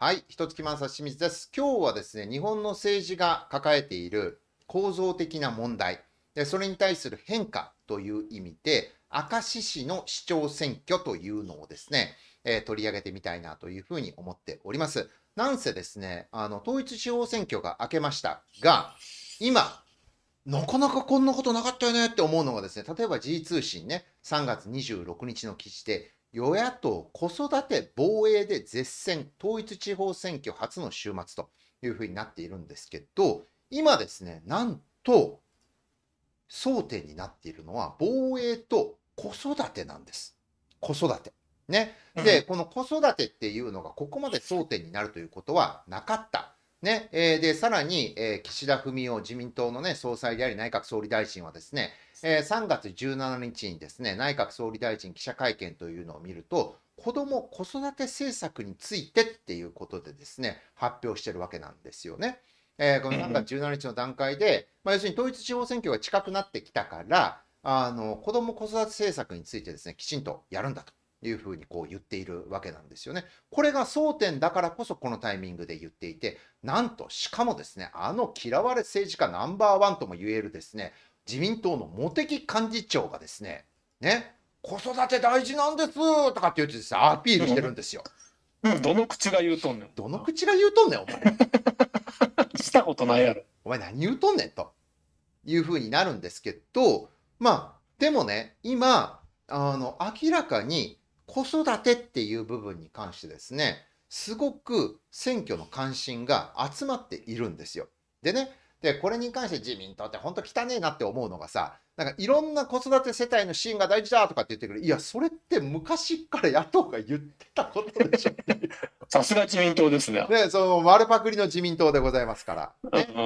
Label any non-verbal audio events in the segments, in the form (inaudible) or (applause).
はい、一月満さ清水です。今日はですね、日本の政治が抱えている構造的な問題、でそれに対する変化という意味で、明石市の市長選挙というのをですね、えー、取り上げてみたいなというふうに思っております。なんせですね、あの統一地方選挙が明けましたが、今、なかなかこんなことなかったよねって思うのがですね、例えば G 通信ね、3月26日の記事で、与野党子育て防衛で絶戦統一地方選挙初の週末というふうになっているんですけど今ですねなんと争点になっているのは防衛と子育てなんです子育てねで、この子育てっていうのがここまで争点になるということはなかったね、えー、で、さらに、えー、岸田文雄自民党のね、総裁であり内閣総理大臣はですね、えー、3月17日にですね内閣総理大臣記者会見というのを見ると子ども・子育て政策についてっていうことでですね発表してるわけなんですよね。えー、この3月17日の段階で、まあ、要するに統一地方選挙が近くなってきたからあの子ども・子育て政策についてですねきちんとやるんだというふうにこう言っているわけなんですよね。これが争点だからこそこのタイミングで言っていて、なんとしかもですね、あの嫌われ政治家ナンバーワンとも言えるですね、自民党の茂木幹事長がですね、ね、子育て大事なんですとかって言ってアピールしてるんですよ。どの口が言うとんねん。どの口が言うとんねん、お前。(laughs) したことないやろ。お前何言うとんねんというふうになるんですけど、まあ、でもね、今、あの、明らかに子育てっていう部分に関してですね、すごく選挙の関心が集まっているんですよ。でね、で、これに関して自民党って本当汚ねえなって思うのがさ、なんかいろんな子育て世帯の支援が大事だとかって言ってくる。いや、それって昔から野党が言ってたことでしょ。(laughs) さすが自民党ですね。で、その丸パクリの自民党でございますから。ね、う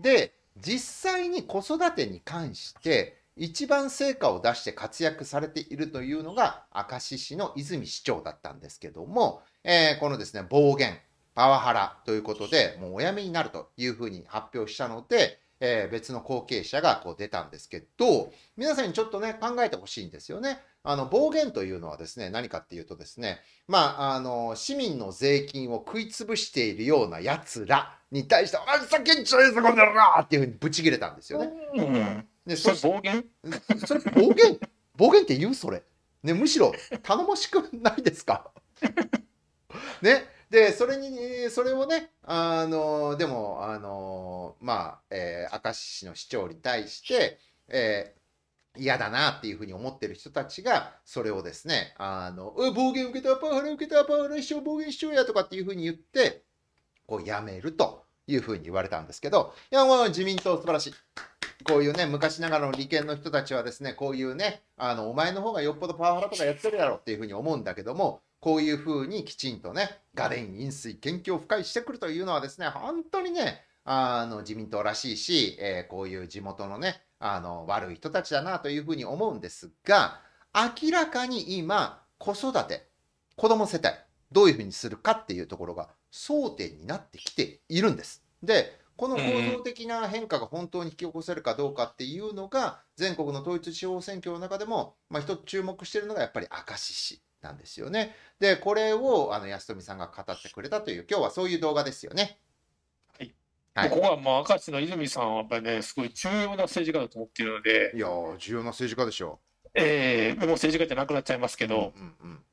ん、で、実際に子育てに関して、一番成果を出して活躍されているというのが明石市の泉市長だったんですけども、えー、このですね暴言パワハラということで、もうお辞めになるというふうに発表したので、えー、別の後継者がこう出たんですけど、皆さんにちょっとね、考えてほしいんですよね。あの、暴言というのはですね、何かっていうとですね、まあ、あの、市民の税金を食い潰しているような奴らに対して、あ、ふざけんちょいぞ、この野郎っていうふうにぶち切れたんですよね。うん。で、それ暴言それ暴言暴言って言うそれ。ね、むしろ、頼もしくないですかね。で、それに、それをね、あの、でも、あの、まあ、えー、明石市の市長に対して、えー嫌だなっていうふうに思ってる人たちが、それをですね、あの、暴言受けた、パワハラ受けた、パワハラ一生暴言しようやとかっていうふうに言って、こうやめるというふうに言われたんですけど、いや、もう自民党素晴らしい。こういうね、昔ながらの利権の人たちはですね、こういうね、あの、お前の方がよっぽどパワハラとかやってるやろっていうふうに思うんだけども、こういうふうにきちんとね、ガレン、飲水、研究を深いしてくるというのはですね、本当にね、あの、自民党らしいし、えー、こういう地元のね、あの、悪い人たちだなというふうに思うんですが、明らかに今、子育て、子供世帯、どういうふうにするかっていうところが争点になってきているんです。で、この構造的な変化が本当に引き起こせるかどうかっていうのが、全国の統一地方選挙の中でも、まあ、一つ注目しているのがやっぱり明石市なんですよね。で、これをあの安富さんが語ってくれたという、今日はそういう動画ですよね。はい、ここはもう明石の泉さんはやっぱりね、すごい重要な政治家だと思っているので、いや重要な政治家でしょう。ええー、もう政治家じゃなくなっちゃいますけど、うんうんうん、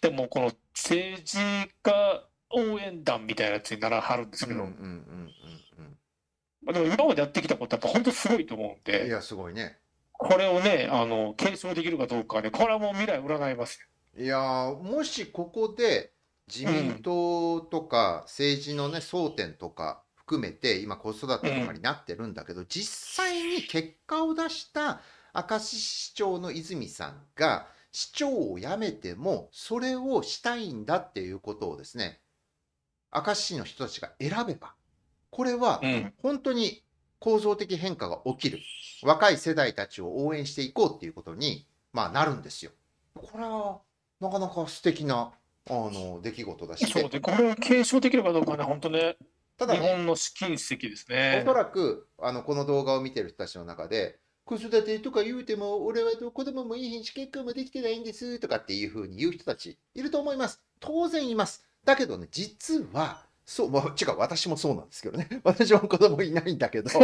でもこの政治家応援団みたいなやつにならはるんですけど、でも今までやってきたことはやっぱ本当すごいと思うんで。いや、すごいね。これをね、あの、継承できるかどうかね、これはもう未来占いますいやーもしここで自民党とか政治のね、争点とか含めて今子育てとかになってるんだけど、実際に結果を出した明石市長の泉さんが市長を辞めてもそれをしたいんだっていうことをですね明石市の人たちが選べばこれはうん本当に構造的変化が起きる若い世代たちを応援していこうっていうことに、まあ、なるんですよ。これはなかなか素敵なあの出来事だし、そうでこれは継承できるかどうかね、本当ね、ただ、ね、日本の試金石ですね。おそらくあのこの動画を見てる人たちの中で、子育てとか言うても、俺は子供もいいし、結婚もできてないんですとかっていうふうに言う人たちいると思います。当然います。だけどね、実はそう、まあ、違う、私もそうなんですけどね。(laughs) 私も子供いないんだけど、(laughs) あ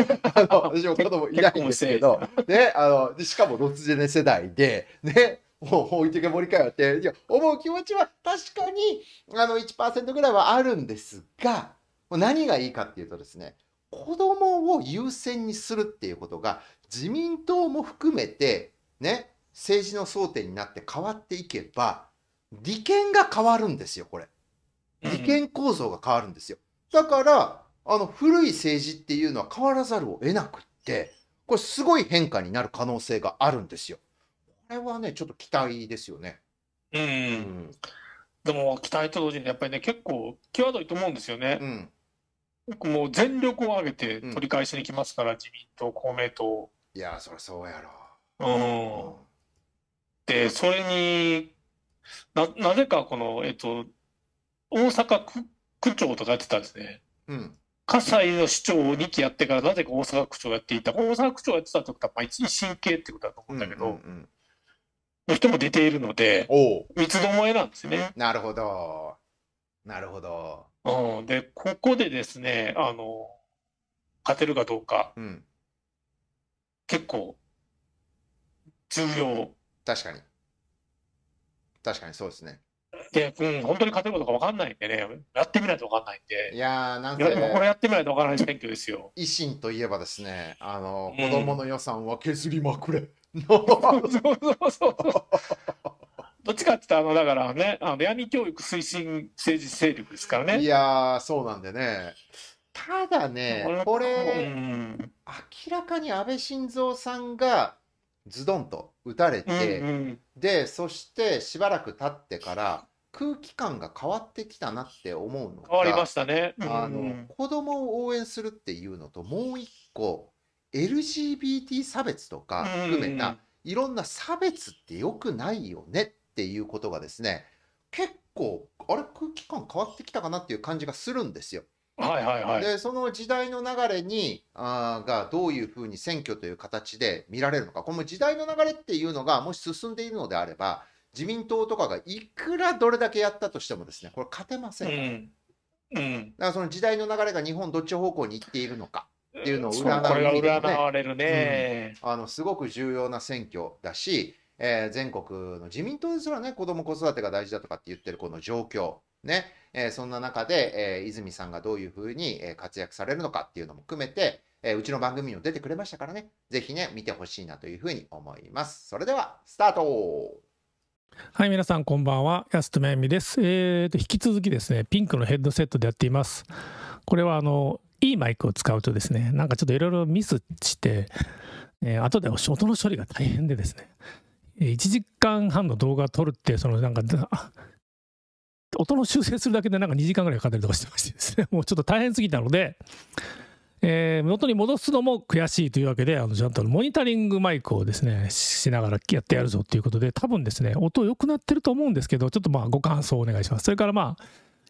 の、私も子供いないんですけど、ね、あの、しかもロツジェネ世代で、ね、もう置いてけ盛りかよって、いや、思う気持ちは確かに、あの1、ぐらいはあるんですが、もう何がいいかっていうとですね、子供を優先にするっていうことが、自民党も含めて、ね、政治の争点になって変わっていけば、利権が変わるんですよ、これ。利権構造が変わるんですよ。だから、あの、古い政治っていうのは変わらざるを得なくって、これすごい変化になる可能性があるんですよ。これはね、ちょっと期待ですよね。うん。でも、期待と同時にやっぱりね、結構、際どいと思うんですよね。うん。僕もう全力を挙げて取り返しに来ますから、うん、自民党、公明党。いや、そりゃそうやろうん。で、それにな、なぜかこの、えっと、大阪区区長とかやってたんですね。うん。葛西の市長を2期やってからなぜか大阪区長やっていた。大阪区長やってたってことは、いあ、一神経ってことだと思うんだけど、うんうんうんの人も出ているので、三つどもえなんですね。なるほど。なるほど。うん、で、ここでですね、あの、勝てるかどうか、うん、結構、重要。確かに。確かにそうですね。うん、本当に勝てることか分かんないんでね、やってみないと分かんないんで、いやなんか、これやってみないと分からない選挙ですよ。維新といえばですね、あの子供の予算は削りまくれ。どっちかって言ったら、あの、だからね、あの闇教育推進政治勢力ですからね。いやそうなんでね。ただね、これ、明らかに安倍晋三さんがズドンと撃たれて、うんうん、でそしてしばらく経ってから空気感が変わってきたなって思うのが変わりましたね、あの、子供を応援するっていうのともう一個 LGBT 差別とか含めた、いろんな差別ってよくないよねっていうことがですね結構あれ空気感変わってきたかなっていう感じがするんですよ。はいはいはい、でその時代の流れにあがどういうふうに選挙という形で見られるのかこの時代の流れっていうのがもし進んでいるのであれば自民党とかがいくらどれだけやったとしてもですね、これ勝てません。うん。うん、だからその時代の流れが日本どっち方向に行っているのかっていうのを占うこれで、占われるね、うん、あのすごく重要な選挙だし、えー、全国の自民党ですらね、子ども子育てが大事だとかって言ってるこの状況、ね、えー、そんな中で、えー、泉さんがどういうふうに活躍されるのかっていうのも含めて、えー、うちの番組にも出てくれましたからね、ぜひね、見てほしいなというふうに思います。それでは、スタートはい、皆さんこんばんは。安田真由美です。えーと、引き続きですね、ピンクのヘッドセットでやっています。これはあの、いいマイクを使うとですね、なんかちょっといろいろミスして、えー、後で音の処理が大変でですね、1時間半の動画を撮るって、そのなんか、音の修正するだけでなんか2時間ぐらいかかったりとかしてましてですね、もうちょっと大変すぎたので、えー、元に戻すのも悔しいというわけで、あのちゃんとモニタリングマイクをですね、しながらやってやるぞということで、多分ですね、音良くなってると思うんですけど、ちょっとまあご感想をお願いします。それからまあ、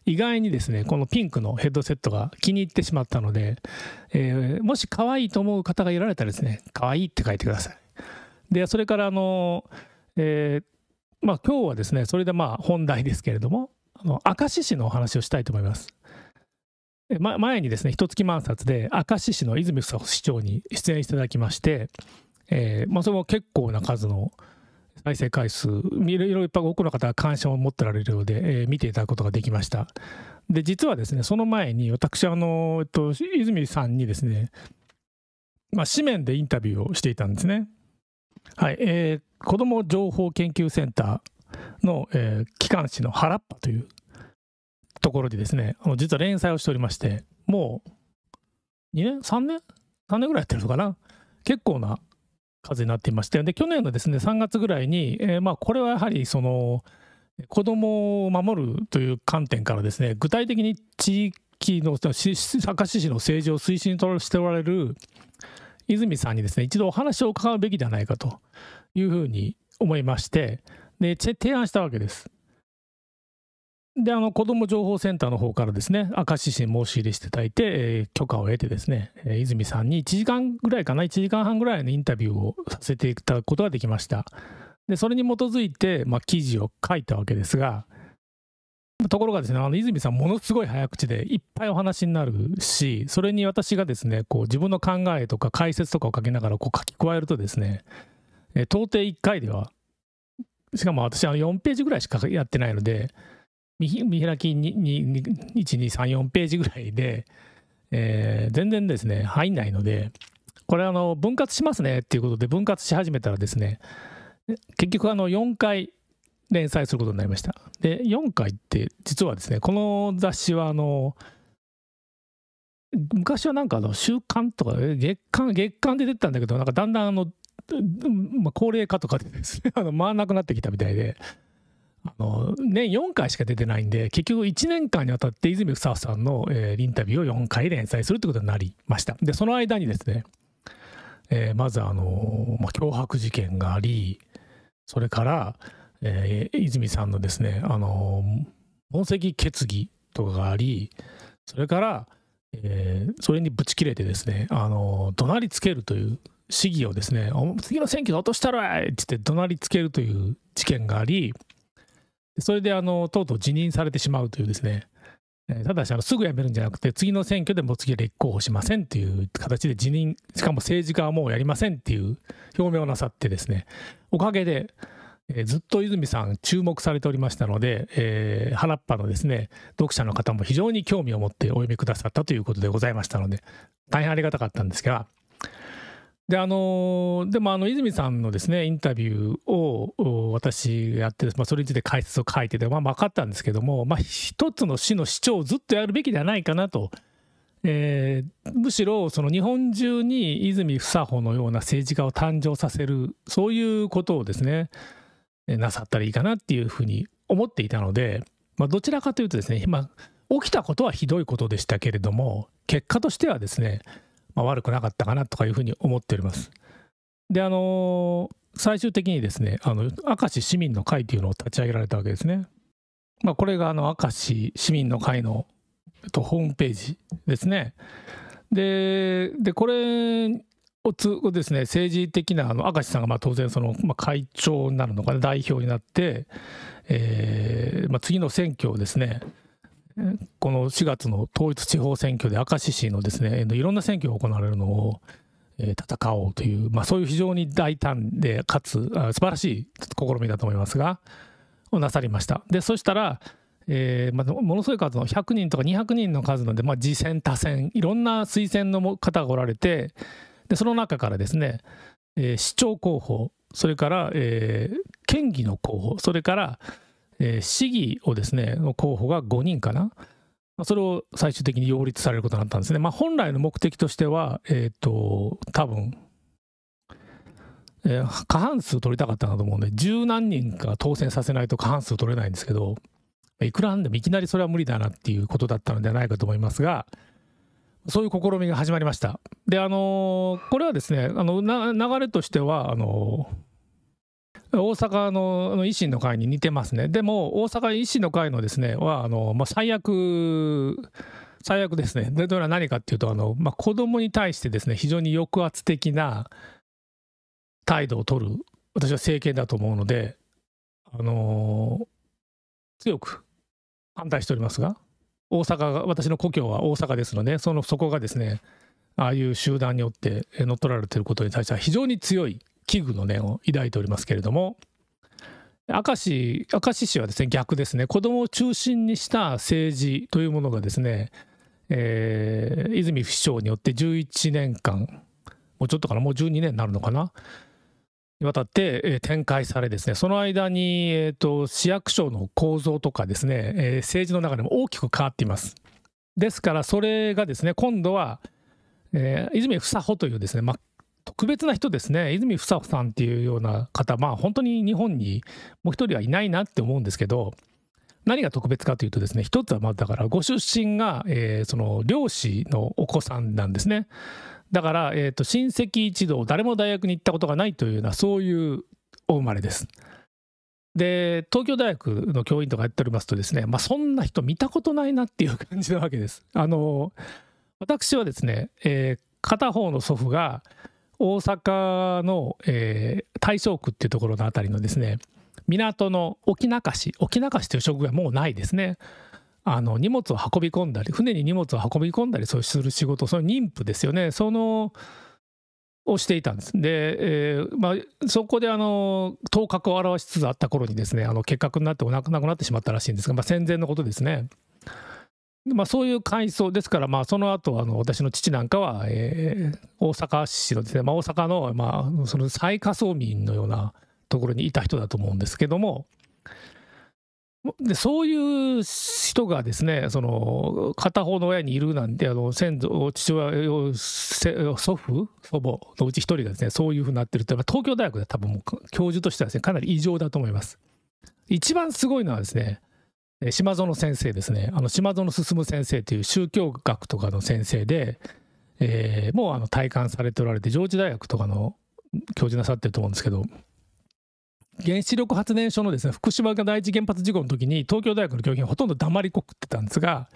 意外にですね、このピンクのヘッドセットが気に入ってしまったので、えー、もし可愛いと思う方がいられたらですね、可愛いって書いてください。で、それからあの、えー、まあ今日はですね、それでまあ本題ですけれども、あの明石市のお話をしたいと思います。ま、前にですね、一月満冊で明石市の泉房穂市長に出演していただきまして、えー、まあ、それも結構な数の再生回数、いろいろいいっぱ多くの方が関心を持ってられるようで、えー、見ていただくことができました。で、実はですね、その前に私、あの、えっと、泉さんにですね、まあ、紙面でインタビューをしていたんですね。はい、えー、子ども情報研究センターの、えー、機関紙の原っぱというところでですね、あの実は連載をしておりまして、もう2年 ?3 年 ?3 年ぐらいやってるのかな結構な数になっていまして、で、去年のですね、3月ぐらいに、えー、まあ、これはやはりその、子供を守るという観点からですね、具体的に地域の、坂石市の政治を推進しておられる泉さんにですね、一度お話を伺うべきではないかというふうに思いまして、で、提案したわけです。であの子ども情報センターの方からですね明石市に申し入れしていただいて、えー、許可を得てですね、えー、泉さんに1時間ぐらいかな1時間半ぐらいのインタビューをさせていただくことができましたでそれに基づいて、まあ、記事を書いたわけですがところがですねあの泉さんものすごい早口でいっぱいお話になるしそれに私がですねこう自分の考えとか解説とかを書きながらこう書き加えるとですね、えー、到底1回ではしかも私あの4ページぐらいしかやってないので見開き1234ページぐらいで、えー、全然ですね入んないのでこれあの分割しますねっていうことで分割し始めたらですね結局あの4回連載することになりましたで4回って実はですねこの雑誌はあの昔はなんかあの週刊とか月刊月刊で出てたんだけどなんかだんだんあの、まあ、高齢化とかでですねあの回らなくなってきたみたいであの年4回しか出てないんで結局1年間にわたって泉房さんの、えー、インタビューを4回連載するってことになりましたでその間にですね、えー、まずあの、まあ、脅迫事件がありそれから、えー、泉さんのですねあの問責決議とかがありそれから、えー、それにぶち切れてですねあの怒鳴りつけるという市議をですね「次の選挙で落としたらえ!」って怒鳴りつけるという事件がありそれであのとうとう辞任されてしまうというですね、ただしあのすぐ辞めるんじゃなくて、次の選挙でも次は立候補しませんという形で辞任、しかも政治家はもうやりませんっていう表明をなさってですね、おかげで、えずっと泉さん注目されておりましたので、えー、原っぱのですね読者の方も非常に興味を持ってお読みくださったということでございましたので大変ありがたかったんですがであのでもあの泉さんのですねインタビューを私やって、まあ、それについて解説を書いてて、まあ、分かったんですけども、まあ、一つの市の市長をずっとやるべきではないかなと、えー、むしろその日本中に泉房穂のような政治家を誕生させるそういうことをですねなさったらいいかなっていうふうに思っていたので、まあ、どちらかというとですね、まあ、起きたことはひどいことでしたけれども結果としてはですねまあ、悪くなかったかなとかいうふうに思っております。であのー、最終的にですねあの明石市民の会というのを立ち上げられたわけですね。まあ、これがあの明石市民の会の、えっと、ホームページですね。ででこれをつですね政治的なあの明石さんがまあ当然その、まあ、会長になるのかな代表になって、えーまあ、次の選挙をですねこの4月の統一地方選挙で明石市のですねいろんな選挙が行われるのを戦おうという、まあ、そういう非常に大胆でかつ素晴らしい試みだと思いますがをなさりましたでそしたら、えーまあ、ものすごい数の100人とか200人の数ので、まあ、次戦他戦いろんな推薦の方がおられてでその中からですね、えー、市長候補それから、えー、県議の候補それから、えー、市議をですねの候補が5人かな。まあ、それを最終的に擁立されることになったんですね。まあ、本来の目的としては、えっ、ー、と、多分えー、過半数取りたかったなと思うんで、十何人か当選させないと過半数取れないんですけど、いくらなんでもいきなりそれは無理だなっていうことだったのではないかと思いますが、そういう試みが始まりました。で、あのー、これはですね、あの流れとしては、あのー大阪の維新の会に似てますね。でも、大阪維新の会のですね、は、あの、まあ、最悪、最悪ですね。で、それは何かっていうと、あの、まあ、子供に対してですね、非常に抑圧的な態度を取る、私は政権だと思うので、あのー、強く反対しておりますが、大阪が、私の故郷は大阪ですので、その、そこがですね、ああいう集団によって乗っ取られていることに対しては非常に強い危惧の念を抱いておりますけれども明石明石市はですね逆ですね子どもを中心にした政治というものがですね、えー、泉市長によって11年間もうちょっとかなもう12年になるのかなにわたって、えー、展開されですねその間に、えーと、と市役所の構造とかですね、えー、政治の中でも大きく変わっていますですからそれがですね今度は、えー、泉房穂というですね、まあ、特別な人ですね泉房穂さんっていうような方まあ本当に日本にもう一人はいないなって思うんですけど何が特別かというとですね一つはまあだからご出身が、えー、その漁師のお子さんなんですねだから、えーと、親戚一同誰も大学に行ったことがないというようなそういうお生まれですで東京大学の教員とかやっておりますとですね、まあ、そんな人見たことないなっていう感じなわけですあの私はですね、えー、片方の祖父が大阪の、えー、大正区っていうところの辺りのですね港の沖中市沖中市という職業はもうないですねあの荷物を運び込んだり船に荷物を運び込んだりそうする仕事その妊婦ですよねそのをしていたんですで、えーまあ、そこであの頭角を現しつつあった頃にですねあの結核になってお亡くなってしまったらしいんですが、まあ、戦前のことですねまあ、そういう階層ですから、まあ、その後あの私の父なんかは、えー、大阪市のですね、まあ、大阪の,、まあ、その最下層民のようなところにいた人だと思うんですけどもでそういう人がですねその片方の親にいるなんてあの先祖父親祖父祖母のうち一人がですねそういうふうになってるっ東京大学で多分もう教授としてはですねかなり異常だと思います。一番すごいのはですね島園先生ですねあの島園進先生という宗教学とかの先生で、えー、もうあの体感されておられて上智大学とかの教授なさってると思うんですけど原子力発電所のですね福島第一原発事故の時に東京大学の教員ほとんど黙りこくってたんですが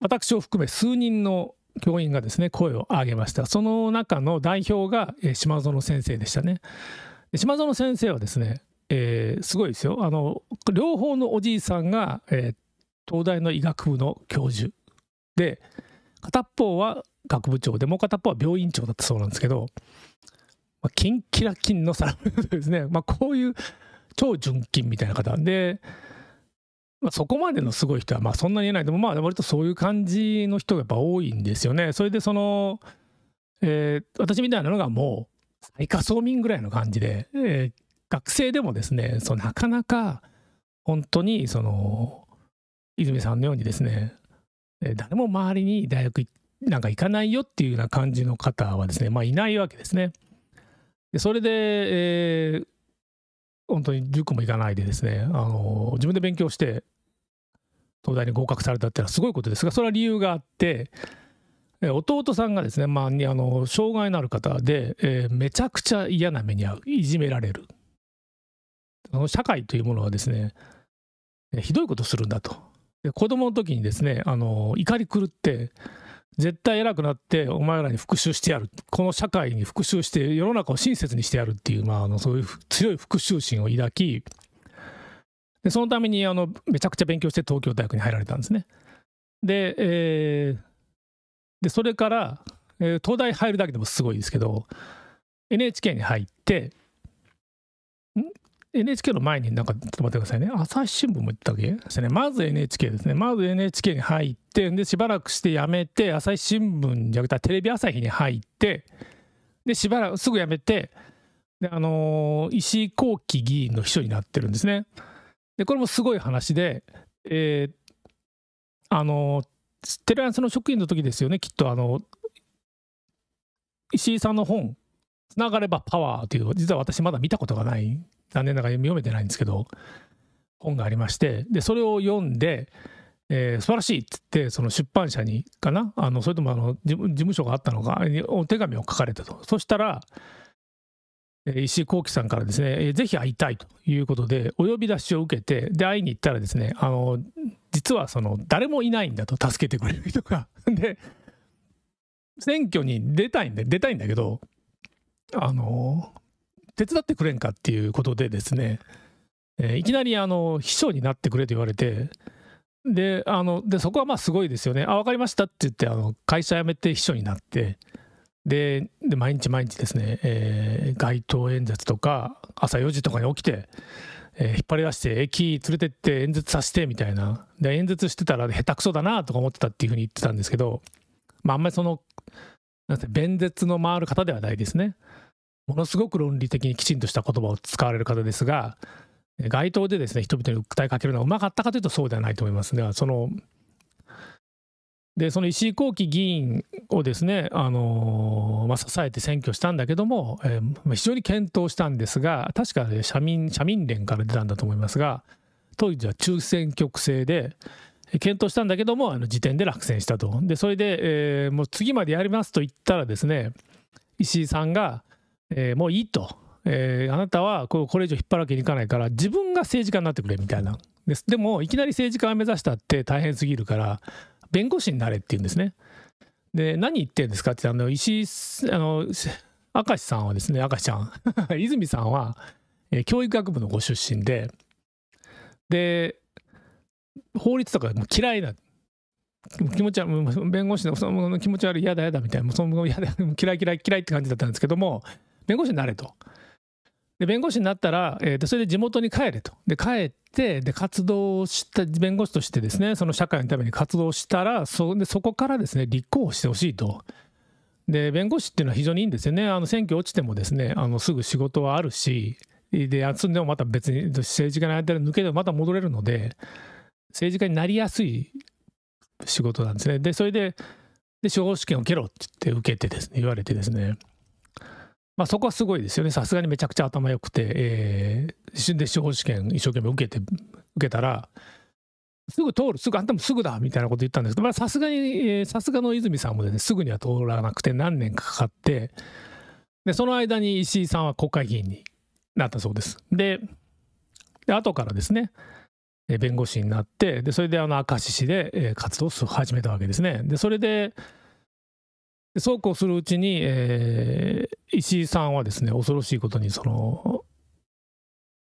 私を含め数人の教員がですね声を上げましたその中の代表が島園先生でしたね島園先生はですねえー、すごいですよあの両方のおじいさんが、えー、東大の医学部の教授で片方は学部長でもう片方は病院長だったそうなんですけど、まあ、キンキラキンのサラブレッドですね、(laughs) まあ、こういう超純金みたいな方で、まあ、そこまでのすごい人はまあそんなにいないでもまあ割とそういう感じの人がやっぱ多いんですよねそれでその、えー、私みたいなのがもう最下層民ぐらいの感じで、えー、学生でもですねそなかなか本当にその泉さんのようにですね誰も周りに大学なんか行かないよっていうような感じの方はですねまあいないわけですね。それで、えー、本当に塾も行かないでですねあの自分で勉強して東大に合格されたってのはすごいことですがそれは理由があって弟さんがですね、まあ、あの障害のある方で、えー、めちゃくちゃ嫌な目に遭ういじめられるあの社会というものはですねひどいことするんだとで子供の時にですねあの怒り狂って絶対偉くなってお前らに復讐してやるこの社会に復讐して世の中を親切にしてやるっていう、まあ、あのそういう強い復讐心を抱きでそのためにあのめちゃくちゃ勉強して東京大学に入られたんですね。でえー、でそれから、えー、東大入るだけでもすごいですけど NHK に入って NHK の前になんかちょっと待ってくださいね朝日新聞も言ったわけですねまず NHK ですねまず NHK に入ってでしばらくして辞めて朝日新聞じゃなくてテレビ朝日に入ってでしばらくすぐ辞めてであのー、石井浩樹議員の秘書になってるんですねでこれもすごい話でえー、あのテレ朝の職員の時ですよねきっとあの石井さんの本つながればパワーという、実は私まだ見たことがない、残念ながら読めてないんですけど、本がありまして、で、それを読んで、えー、素晴らしいっつってその出版社にかなあのそれともあの事務所があったのかお手紙を書かれたとそしたら、えー、石井幸喜さんからですね、えー、ぜひ会いたいということでお呼び出しを受けてで会いに行ったらですねあの実はその誰もいないんだと助けてくれる人が (laughs) で選挙に出たいんで出たいんだけどあの手伝ってくれんかっていうことでですね、えー、いきなりあの秘書になってくれと言われてであのでそこはまあすごいですよねあ分かりましたって言ってあの会社辞めて秘書になってで毎日毎日ですね、えー、街頭演説とか朝4時とかに起きて、えー、引っ張り出して駅連れてって演説させてみたいなで演説してたら下手くそだなとか思ってたっていうふうに言ってたんですけど、まあ、あんまりそのなんて弁舌の回る方ではないですね。ものすごく論理的にきちんとした言葉を使われる方ですが街頭でですね人々に訴えかけるのはうまかったかというとそうではないと思いますがそのでその石井幸喜議員をですね、あのー、まあ、支えて選挙したんだけども、えー、非常に検討したんですが確か、ね、社民社民連から出たんだと思いますが当時は中選挙区制で検討したんだけどもあの時点で落選したとでそれで、えー、もう次までやりますと言ったらですね石井さんがえー、もういいと、えー、あなたはこれ以上引っ張るわけにいかないから自分が政治家になってくれみたいなですでもいきなり政治家を目指したって大変すぎるから弁護士になれって言うんですね。で何言ってんですかってあの石あの明石さんはですね明石ちゃん (laughs) 泉さんは、え教育学部のご出身でで法律とかも嫌いな気持ちは弁護士のその気持ち悪い嫌だ嫌だみたいなその嫌だ嫌い嫌い嫌いって感じだったんですけども弁護士になれと。で弁護士になったら、えー、でそれで地元に帰れと。で帰ってで活動した弁護士としてですねその社会のために活動したらそでそこからですね立候補してほしいと。で弁護士っていうのは非常にいいんですよね。あの選挙落ちてもですねあのすぐ仕事はあるしで休んでもまた別に政治家の間で抜けてもまた戻れるので政治家になりやすい仕事なんですね。でそれでで司法試験を受けろって言って受けてですね言われてですね。まあ、そこはすごいですよねさすがにめちゃくちゃ頭良くて、えー、で司法試験一生懸命受けて受けたらすぐ通るすぐあんたもすぐだみたいなこと言ったんですけどさすがにさすがの泉さんもねすぐには通らなくて何年かかかってでその間に石井さんは国会議員になったそうですでで後からですね弁護士になってでそれであの明石市で活動を始めたわけですねでそれでそうこうするうちに、えー、石井さんはですね恐ろしいことにその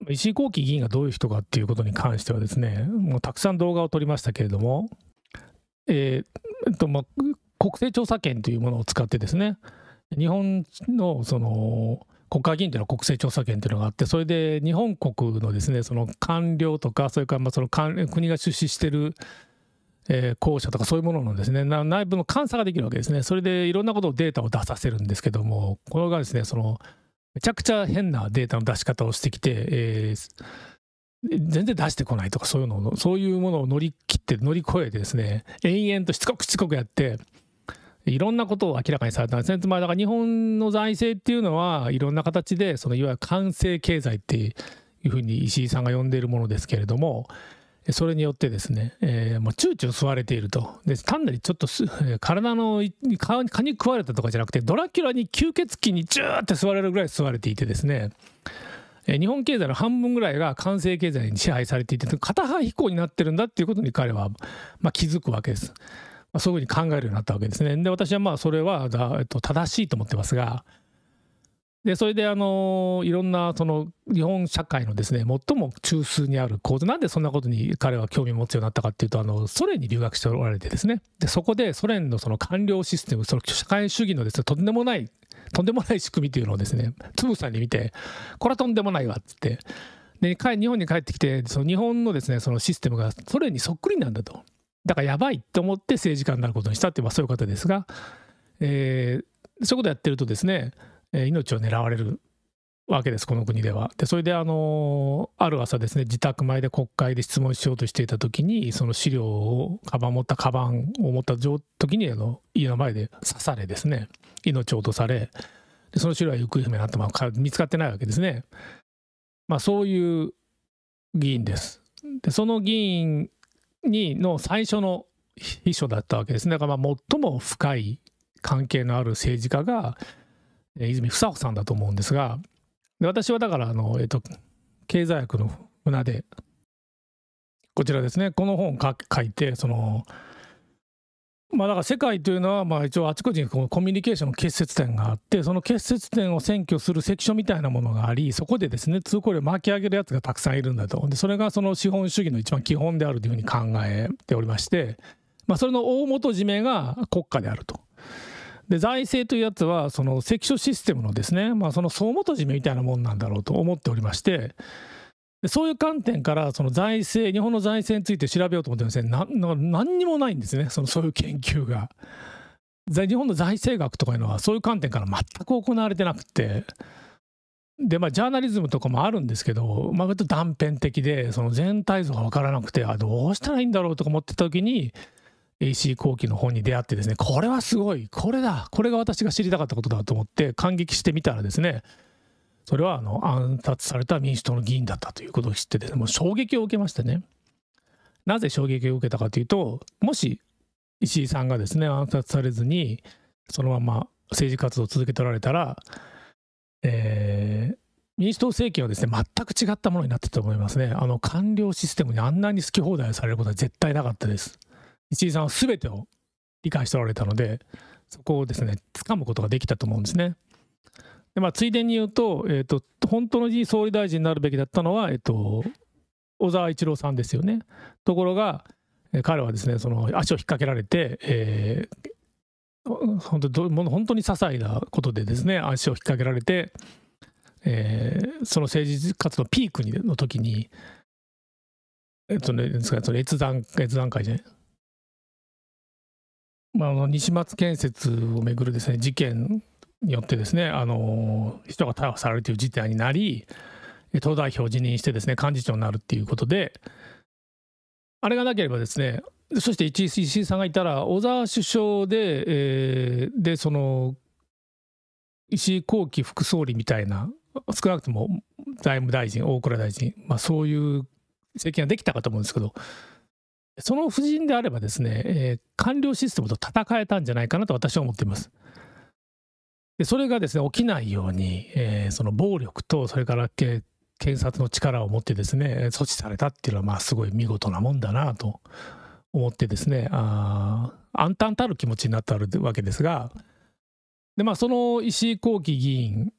石井浩喜議員がどういう人かっていうことに関してはですねもうたくさん動画を撮りましたけれども、えー、えっとまあ、国勢調査権というものを使ってですね日本のその国会議員というのは国政調査権というのがあってそれで日本国のですねその官僚とかそれからまあその国が出資してるえー、校舎とかそういうもののですね内部の監査ができるわけですねそれでいろんなことをデータを出させるんですけどもこれがですねそのめちゃくちゃ変なデータの出し方をしてきて、えー、全然出してこないとかそういうのそういうものを乗り切って乗り越えてですね延々としつこくしつこくやっていろんなことを明らかにされたんですね。つまりだから日本の財政っていうのはいろんな形でそのいわゆる完成経済っていうふうに石井さんが呼んでいるものですけれどもそれによってですね、えー、もうチューチュー吸われていると。で、単なるちょっと体の蚊に食われたとかじゃなくて、ドラキュラに吸血鬼にチューって吸われるぐらい吸われていてですね、えー、日本経済の半分ぐらいが完成経済に支配されていて、片半飛行になってるんだっていうことに彼は、まあ、気づくわけです。まあ、そういうふうに考えるようになったわけですね。で、私はまあそれは、えっと、正しいと思ってますが、でそれであのいろんなその日本社会のですね最も中枢にある構図なんでそんなことに彼は興味を持つようになったかっていうとあのソ連に留学しておられてですねでそこでソ連のその官僚システムその社会主義のですねとんでもないとんでもない仕組みというのをですねつぶさんに見てこれはとんでもないわっつってで日本に帰ってきてその日本のですねそのシステムがソ連にそっくりなんだとだからやばいって思って政治家になることにしたっていうそういう方ですが、えそういうことやってるとですね命を狙われるわけです、この国では。で、それで、あのある朝ですね、自宅前で国会で質問しようとしていたときに、その資料を、カバン持ったカバンを持った時にあ家の前で刺されですね、命を落とされ、でその資料は行方不明になって、ま見つかってないわけですね。まあ、そういう議員です。で、その議員にの最初の秘書だったわけですね。だから、まあ、最も深い関係のある政治家が、泉房穂さんだと思うんですがで私はだからあの、えっと、経済学の船でこちらですねこの本を書いてそのまあだから世界というのはまあ一応あちこちにこのコミュニケーションの結節点があってその結節点を占拠する関所みたいなものがありそこでですね通行料を巻き上げるやつがたくさんいるんだとでそれがその資本主義の一番基本であるというふうに考えておりまして、まあ、それの大元締めが国家であると。で財政というやつはその関所システムのですね、まあ、その総元締めみたいなもんなんだろうと思っておりましてそういう観点からその財政日本の財政について調べようと思ってるんですねなな何にもないんですねそのそういう研究が。日本の財政学とかいうのはそういう観点から全く行われてなくて。でまあ、ジャーナリズムとかもあるんですけど、まあ、割と断片的でその全体像が分からなくてあどうしたらいいんだろうとか思ってた時に AC 後期の本に出会ってですね、これはすごい、これだ、これが私が知りたかったことだと思って感激してみたらですね、それはあの暗殺された民主党の議員だったということを知ってね、もう衝撃を受けましてね。なぜ衝撃を受けたかというと、もし石井さんがですね、暗殺されずに、そのまま政治活動を続けておられたら、えー、民主党政権はですね全く違ったものになってたと思いますねあの官僚システムにあんなに好き放題されることは絶対なかったです石井さんは全てを理解しておられたのでそこをですね掴むことができたと思うんですね。でまあ、ついでに言うと,、えーと、本当の総理大臣になるべきだったのは、えーと、小沢一郎さんですよね。ところが彼はですねその足を引っ掛けられて、えー、本当本当に些細なことでですね足を引っ掛けられて、えー、その政治活動ピークにの時に、えっとね、ですかその閲覧閲覧会じゃないまあ、西松建設をめぐるですね事件によってですねあの人が逮捕されるという事態になり党代表を辞任してですね幹事長になるっていうことであれがなければですねそして一石井さんがいたら小沢首相で、えー、でその石井後樹副総理みたいな少なくとも財務大臣大蔵大臣、まあ、そういう政権ができたかと思うんですけどその布陣であればですね、えー、官僚システムと戦えたんじゃないかなと私は思っています。でそれがですね起きないように、えー、その暴力とそれから検察の力を持ってですね措置されたっていうのはまあすごい見事なもんだなと思ってですねあ暗淡たる気持ちになったわけですがで、まあ、その石井浩樹議員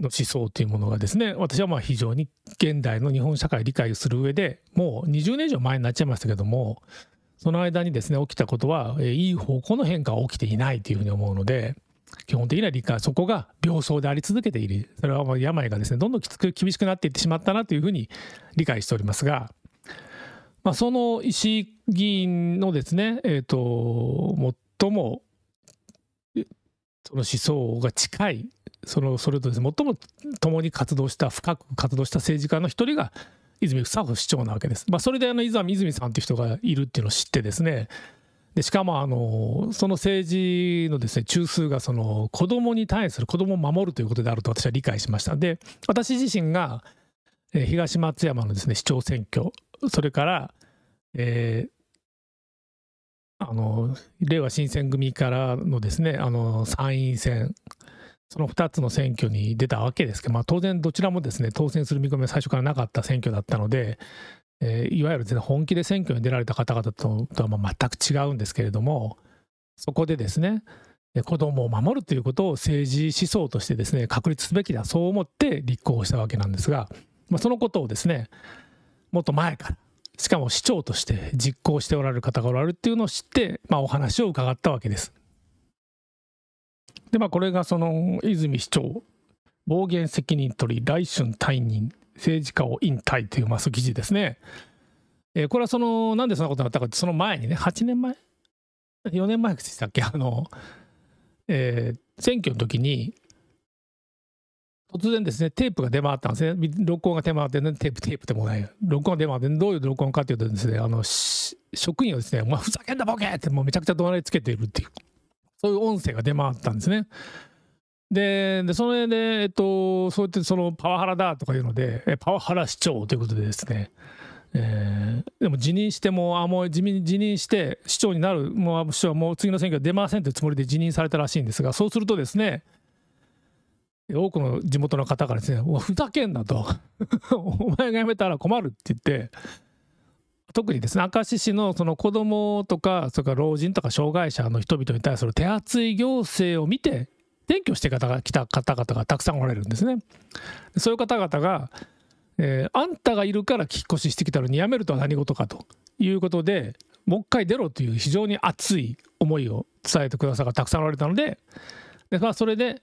の思想というものがですね私はまあ非常に現代の日本社会理解をする上でもう20年以上前になっちゃいましたけどもその間にですね起きたことはいい方向の変化は起きていないというふうに思うので基本的な理解そこが病巣であり続けているそれは病がですねどんどんきつく厳しくなっていってしまったなというふうに理解しておりますが。まあ、その石井議員のですね、えーと最もその思想が近いそのそれとですね最も共に活動した深く活動した政治家の一人が泉房穂市長なわけです。まあ、それであの伊沢泉さんという人がいるっていうのを知ってですねでしかもあのその政治のですね中枢がその子供に対する子供を守るということであると私は理解しましたで私自身が東松山のですね市長選挙それから、えー、あのれいわ新選組からのですねあの参院選、その2つの選挙に出たわけですけど、まあ、当然どちらもですね当選する見込みは最初からなかった選挙だったので、えー、いわゆるですね本気で選挙に出られた方々とはまあ全く違うんですけれども、そこでですね、子供を守るということを政治思想としてですね確立すべきだそう思って立候補したわけなんですが、まあ、そのことをですねもっと前からしかも市長として実行しておられる方がおられるっていうのを知って、まあ、お話を伺ったわけです。でまあこれがその泉市長暴言責任取り来春退任政治家を引退という、まあ、記事ですね。えー、これはそのなんでそんなことになったかってその前にね8年前4年前でしたっけあの、えー、選挙の時に突然ですね、テープが出回ったんですね。録音が出回って、ね、テープ、テープでもない。録音が出回って、どういう録音かというとですね、あの、職員をですね、お前ふざけんなボケってもうめちゃくちゃ怒鳴りつけているっていう、そういう音声が出回ったんですね。で、でそれで、えっと、そうやってそのパワハラだとかいうので、パワハラ市長ということでですね、えー、でも辞任しても、あもう辞任して市長になる、もう市長はもう次の選挙出ませんというつもりで辞任されたらしいんですが、そうするとですね、多くの地元の方からですね「ふざけんな」と「(laughs) お前が辞めたら困る」って言って特にですね明石市のその子どもとかそれから老人とか障害者の人々に対する手厚い行政を見て転居して方が来た方々がたくさんおられるんですね。そういう方々が、えー、あんたがいるから引っ越ししてきたのに辞めるとは何事かということでもう一回出ろという非常に熱い思いを伝えてくださがたくさんおられたのでで、まあ、それで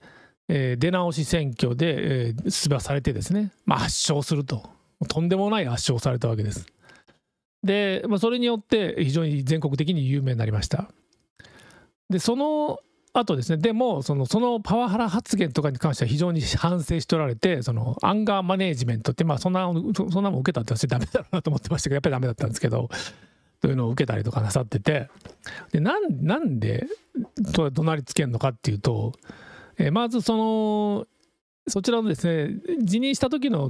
えー、出直し選挙で、えー、出馬されてですね、まあ、圧勝するととんでもない圧勝されたわけですで、まあ、それによって非常に全国的に有名になりましたでその後ですねでもそのそのパワハラ発言とかに関しては非常に反省しておられてそのアンガーマネージメントって、まあ、そんなそんなもん受けたって私ダメだろうなと思ってましたけどやっぱりダメだったんですけどというのを受けたりとかなさっててでなんで怒鳴りつけるのかっていうとえまずそのそちらのですね辞任した時の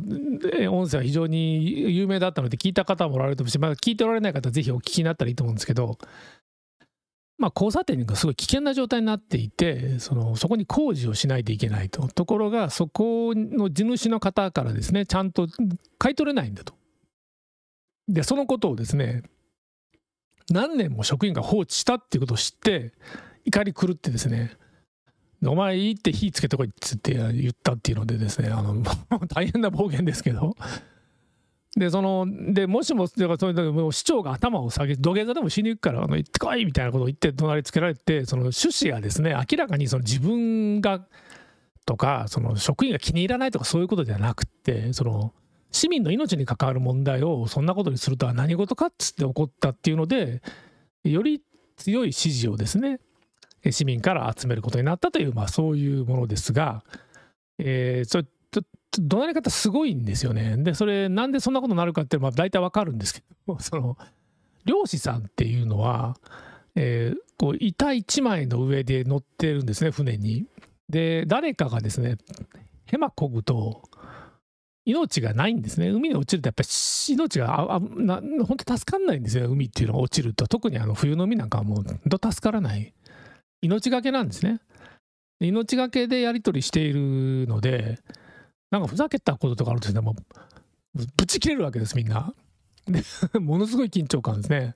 音声は非常に有名だったので聞いた方もおられると思うしまだ聞いておられない方はぜひお聞きになったらいいと思うんですけど、まあ、交差点がすごい危険な状態になっていてそのそこに工事をしないといけないとところがそこの地主の方からですねちゃんと買い取れないんだと。でそのことをですね何年も職員が放置したっていうことを知って怒り狂ってですねお前いいって火つけてこいっつって言ったっていうのでですね、あの、(laughs) 大変な暴言ですけど。で、その、で、もしも、だからそれもう市長が頭を下げ、土下座でもしに行くから、あの、行ってこいみたいなことを言って怒鳴りつけられて、その趣旨がですね、明らかにその自分が、とか、その職員が気に入らないとかそういうことじゃなくて、その、市民の命に関わる問題をそんなことにするとは何事かっつって怒ったっていうのでより強い支持をですね市民から集めることになったという、まあ、そういうものですが、えー、それ怒鳴り方すごいんですよね。でそれなんでそんなことになるかっていうのは大体わかるんですけど (laughs) その漁師さんっていうのは、えー、こう板一枚の上で乗ってるんですね船に。で誰かがですねヘマこぐと命がないんですね海に落ちるとやっぱり命があな本当助かんないんですよ海っていうのが落ちると特にあの冬の海なんかはもう本当助からない。命がけなんですね。命がけでやり取りしているので、なんかふざけたこととかあるとですね、もう、ぶち切れるわけです、みんな。で、(laughs) ものすごい緊張感ですね。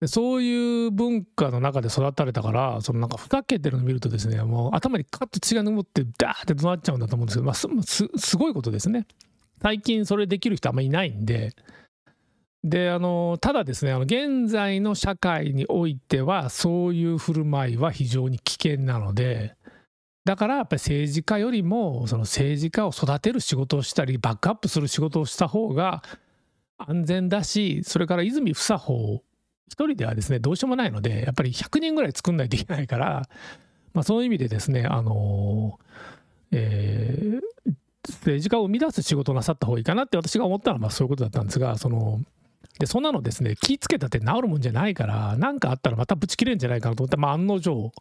でそういう文化の中で育たれたから、そのなんかふざけてるのを見るとですね、もう頭にカッと血が上って、ダーって怒鳴っちゃうんだと思うんですけど、まあ、すごいことですね。最近それできる人あんまりいないんで、であのただですねあの現在の社会においてはそういう振る舞いは非常に危険なのでだからやっぱり政治家よりもその政治家を育てる仕事をしたりバックアップする仕事をした方が安全だしそれから泉房穂一人ではですねどうしようもないのでやっぱり100人ぐらい作んないといけないから、まあ、その意味でですねあのえー、政治家を生み出す仕事をなさった方がいいかなって私が思ったのはまあそういうことだったんですがその。で、そんなのですね、気つけたって治るもんじゃないから、何かあったらまたブチ切れんじゃないかなと思って、まあ、案の定、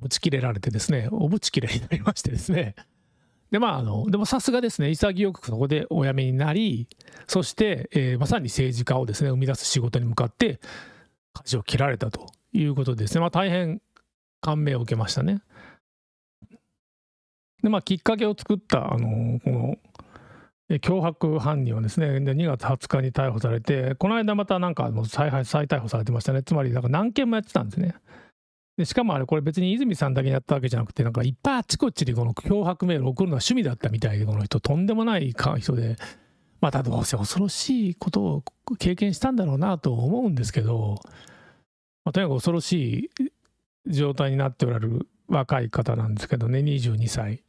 ブチ切れられてですね、おブチ切れになりましてですね。で、まあ、あの、でもさすがですね、潔くそこでお辞めになり、そして、えー、まさに政治家をですね、生み出す仕事に向かって、舵を切られたということですね、まあ、大変感銘を受けましたね。で、まあ、きっかけを作った、あの、この、脅迫犯人はですね2月20日に逮捕されてこの間またなんかもう再再逮捕されてましたねつまりなんか何件もやってたんですねでしかもあれこれ別に泉さんだけにやったわけじゃなくてなんかいっぱいあちこちにこの脅迫メール送るのは趣味だったみたいでこの人とんでもない人でまたどうせ恐ろしいことを経験したんだろうなと思うんですけど、まあ、とにかく恐ろしい状態になっておられる若い方なんですけどね22歳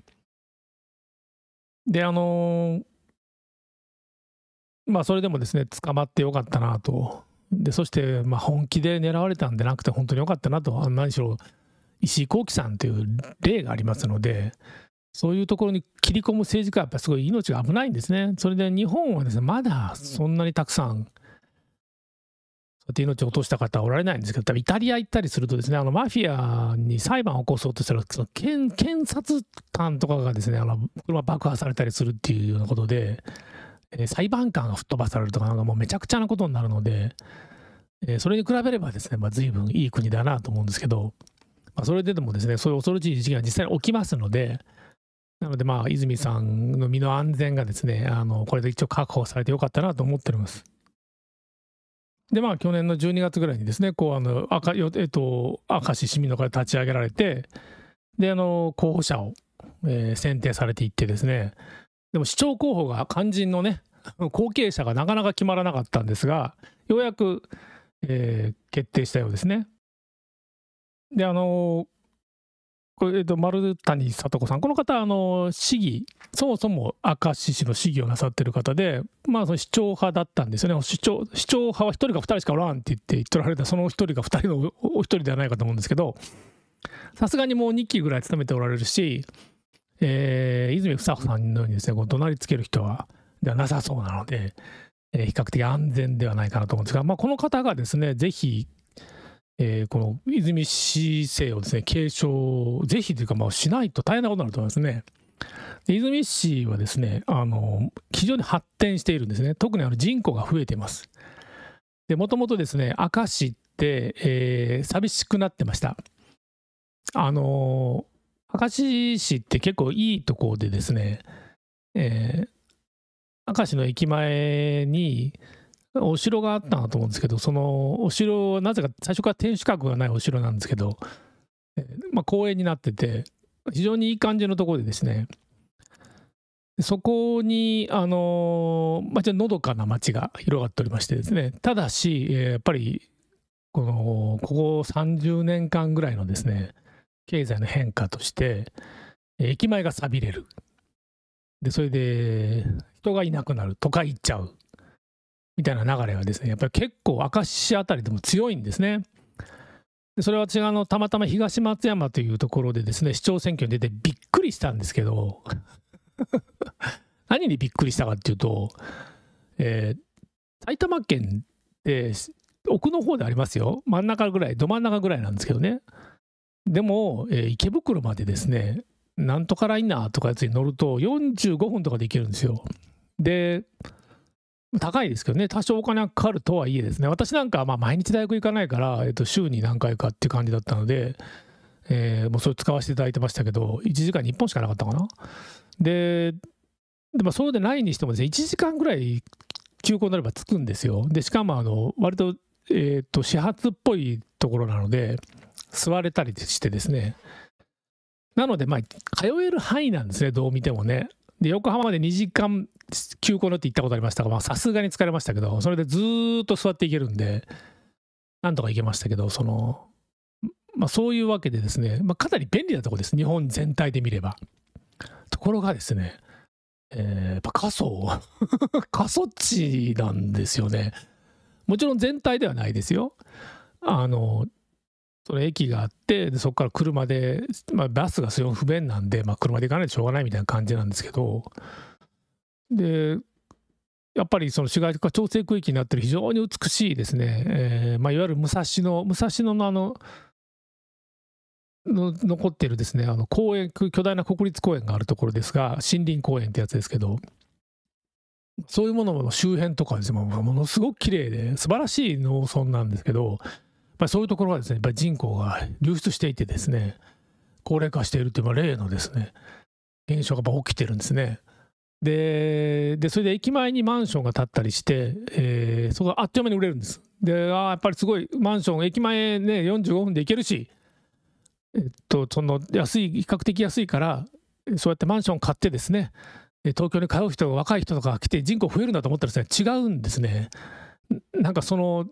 であのーまあそれでもですね捕まってよかったなとでそしてまあ本気で狙われたんでなくて本当によかったなと何しろ石井幸喜さんという例がありますのでそういうところに切り込む政治家はやっぱりすごい命が危ないんですねそれで日本はですねまだそんなにたくさんそうやって命を落とした方はおられないんですけど多分イタリア行ったりするとですねあのマフィアに裁判を起こそうとしたらその検検察官とかがですねあの車爆破されたりするっていうようなことで。え裁判官が吹っ飛ばされるとか、なんかもうめちゃくちゃなことになるので、えそれに比べればですね、まあ、随分いい国だなと思うんですけど、まあ、それででもですね、そういう恐ろしい事件は実際に起きますので、なので、まあ、泉さんの身の安全がですね、あのこれで一応確保されてよかったなと思っております。で、まあ、去年の12月ぐらいにですね、こう、あの、赤、えっと、明石市民の会立ち上げられて、で、あの、候補者を、えー、選定されていってですね、でも市長候補が肝心のね (laughs) 後継者がなかなか決まらなかったんですがようやく、えー、決定したようですね。であのこれ、えと、丸谷聡子さんこの方あの市議そもそも明石市の市議をなさってる方で、まあ、その市長派だったんですよね市長市長派は1人か2人しかおらんって言って言っとられたその1人が2人のお1人ではないかと思うんですけどさすがにもう2期ぐらい勤めておられるしえー、泉房穂さんのようにですね、こう怒鳴りつける人はではなさそうなので、えー、比較的安全ではないかなと思うんですが、まあ、この方がですね、ぜひ、えー、この泉市政をですね、継承、ぜひというか、まあ、しないと大変なことになると思いますね。泉市はですね、あの、非常に発展しているんですね。特にあの人口が増えています。で、もともとですね、明石って、えー、寂しくなってました。あの明石市って結構いいとこでですね、えー、明石の駅前にお城があったなと思うんですけど、そのお城、なぜか最初から天守閣がないお城なんですけど、えー、まあ、公園になってて、非常にいい感じのところでですね、そこに、あのー、まあ、じゃのどかな町が広がっておりましてですね、ただし、えー、やっぱり、この、ここ30年間ぐらいのですね、経済の変化として駅前が錆びれるでそれで人がいなくなる都会行っちゃうみたいな流れがですねやっぱり結構明石市たりでも強いんですね。でそれは私がたまたま東松山というところでですね市長選挙に出てびっくりしたんですけど (laughs) 何にびっくりしたかっていうと、えー、埼玉県って奥の方でありますよ真ん中ぐらいど真ん中ぐらいなんですけどねでも、えー、池袋までですねなんとかライナーとかやつに乗ると45分とかで行けるんですよで高いですけどね多少お金がかかるとはいえですね私なんかまあ毎日大学行かないから、えー、と週に何回かっていう感じだったので、えー、もうそれ使わせていただいてましたけど1時間に1本しかなかったかなででもそうでないにしてもですね1時間ぐらい休校になれば着くんですよでしかもあの割と,、えー、と始発っぽいところなので座れたりしてですね。なので、まあ、通える範囲なんですね、どう見てもね。で、横浜まで2時間休校のって行ったことありましたが、さすがに疲れましたけど、それでずっと座っていけるんで、なんとか行けましたけど、その、まあ、そういうわけでですね、まあ、かなり便利なとこです、日本全体で見れば。ところがですね、えー、やっぱ過疎、(laughs) 過疎地なんですよね。もちろん全体ではないですよ。あの、その駅があってでそこから車で、まあ、バスがすごい不便なんで、まあ、車で行かないとしょうがないみたいな感じなんですけどでやっぱりその市街化調整区域になってる非常に美しいですね、えーまあ、いわゆる武蔵野武蔵野のあのの残っているですねあの公園巨大な国立公園があるところですが森林公園ってやつですけどそういうものの周辺とかですねものすごく綺麗で素晴らしい農村なんですけどまあ、そういうところはですねやっぱり人口が流出していてですね高齢化しているという例のですね現象が起きてるんですね。でそれで駅前にマンションが建ったりして、えー、そこがあっという間に売れるんです。であやっぱりすごいマンション駅前ね45分で行けるし、えっと、その安い比較的安いからそうやってマンション買ってですね東京に通う人若い人とか来て人口増えるんだと思ったらですね違うんですね。なんかその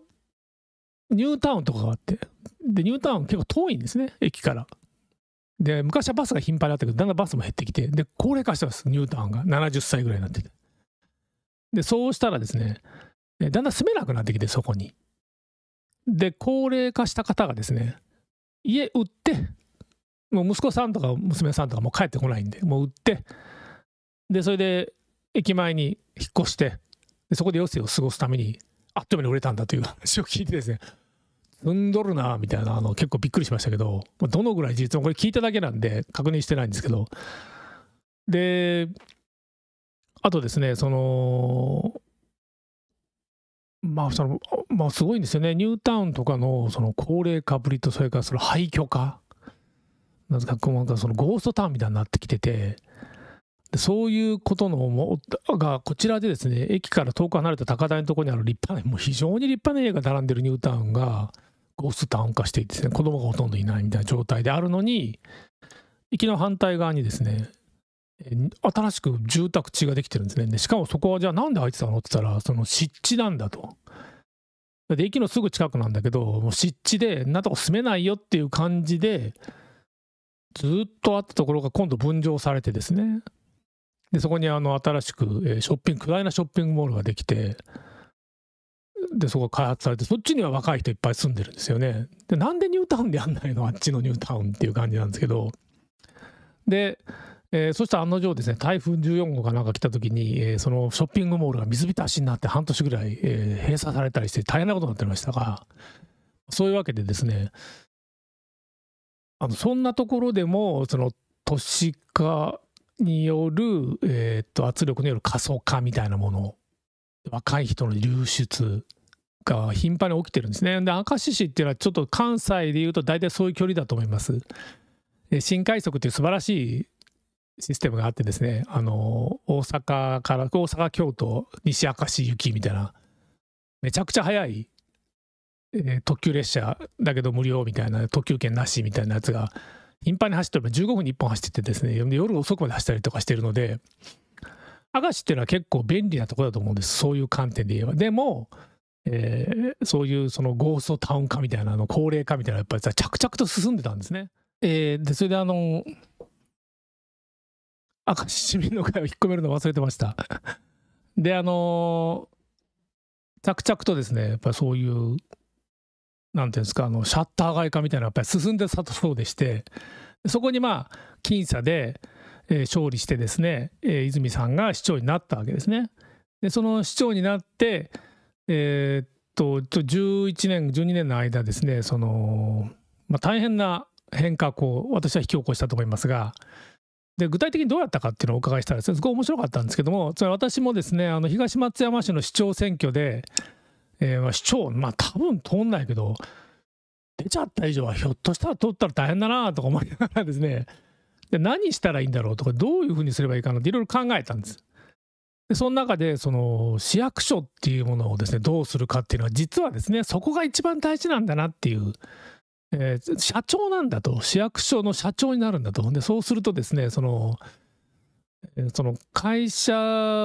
ニュータウンとかがあって、で、ニュータウン結構遠いんですね、駅から。で、昔はバスが頻繁だったけど、だんだんバスも減ってきて、で、高齢化してます、ニュータウンが。70歳ぐらいになってて。で、そうしたらですね、だんだん住めなくなってきて、そこに。で、高齢化した方がですね、家売って、もう息子さんとか娘さんとかもう帰ってこないんで、もう売って、で、それで駅前に引っ越して、でそこで余生を過ごすために、あっという間に売れたんだという話を聞いてですね、踏んどるなみたいなあの結構びっくりしましたけどどのぐらい事実もこれ聞いただけなんで確認してないんですけどであとですねそのまあそのまあすごいんですよねニュータウンとかのその高齢化ぶりとそれからその廃墟化なぜかこうそのゴーストタウンみたいになってきててでそういうことのもがこちらでですね駅から遠く離れた高台のところにある立派なもう非常に立派な家が並んでるニュータウンがオスダウン化してですね子供がほとんどいないみたいな状態であるのに駅の反対側にですね新しく住宅地ができてるんですねでしかもそこはじゃあなんで空いてたのって言ったらその湿地なんだとで駅のすぐ近くなんだけどもう湿地でなんとか住めないよっていう感じでずっとあったところが今度分譲されてですねでそこにあの新しくショッピング巨大なショッピングモールができてでそこ開発されてそっちには若い人いっぱい住んでるんですよねでなんでニュータウンでやんないのあっちのニュータウンっていう感じなんですけどで、えー、そしたら案の定ですね台風14号かなんか来た時に、えー、そのショッピングモールが水浸しになって半年ぐらい、えー、閉鎖されたりして大変なことになってましたがそういうわけでですねあのそんなところでもその都市化による、えー、っと圧力による過疎化みたいなもの若い人の流出が頻繁に起きてるんですね。で、明石市っていうのはちょっと関西でいうと大体そういう距離だと思います。で新快速っていう素晴らしいシステムがあってですね、あの、大阪から、大阪、京都、西明石行きみたいな、めちゃくちゃ速い、えー、特急列車だけど無料みたいな、特急券なしみたいなやつが、頻繁に走ってれば15分に1本走っててですね、夜遅くまで走ったりとかしてるので、明石っていうのは結構便利なとこだと思うんです、そういう観点で言えば。でも、えー、そういうそのゴーストタウン化みたいなの高齢化みたいなやっぱり着々と進んでたんですね。えー、でそれであの赤市民の会を引っ込めるの忘れてました。であの着々とですねやっぱりそういうなんていうんですかあのシャッター街化みたいなやっぱり進んでたそうでしてそこにまあ僅差で、えー、勝利してですね、えー、泉さんが市長になったわけですね。でその市長になってえー、っと11年12年の間ですねその、まあ、大変な変革を私は引き起こしたと思いますがで具体的にどうやったかっていうのをお伺いしたらすごい面白かったんですけども私もですねあの東松山市の市長選挙で、えー、市長まあ多分通んないけど出ちゃった以上はひょっとしたら通ったら大変だなとか思いながらですねで何したらいいんだろうとかどういうふうにすればいいかなっていろいろ考えたんです。でその中でその市役所っていうものをですねどうするかっていうのは実はですねそこが一番大事なんだなっていう、えー、社長なんだと市役所の社長になるんだとでそうするとですねそのその会社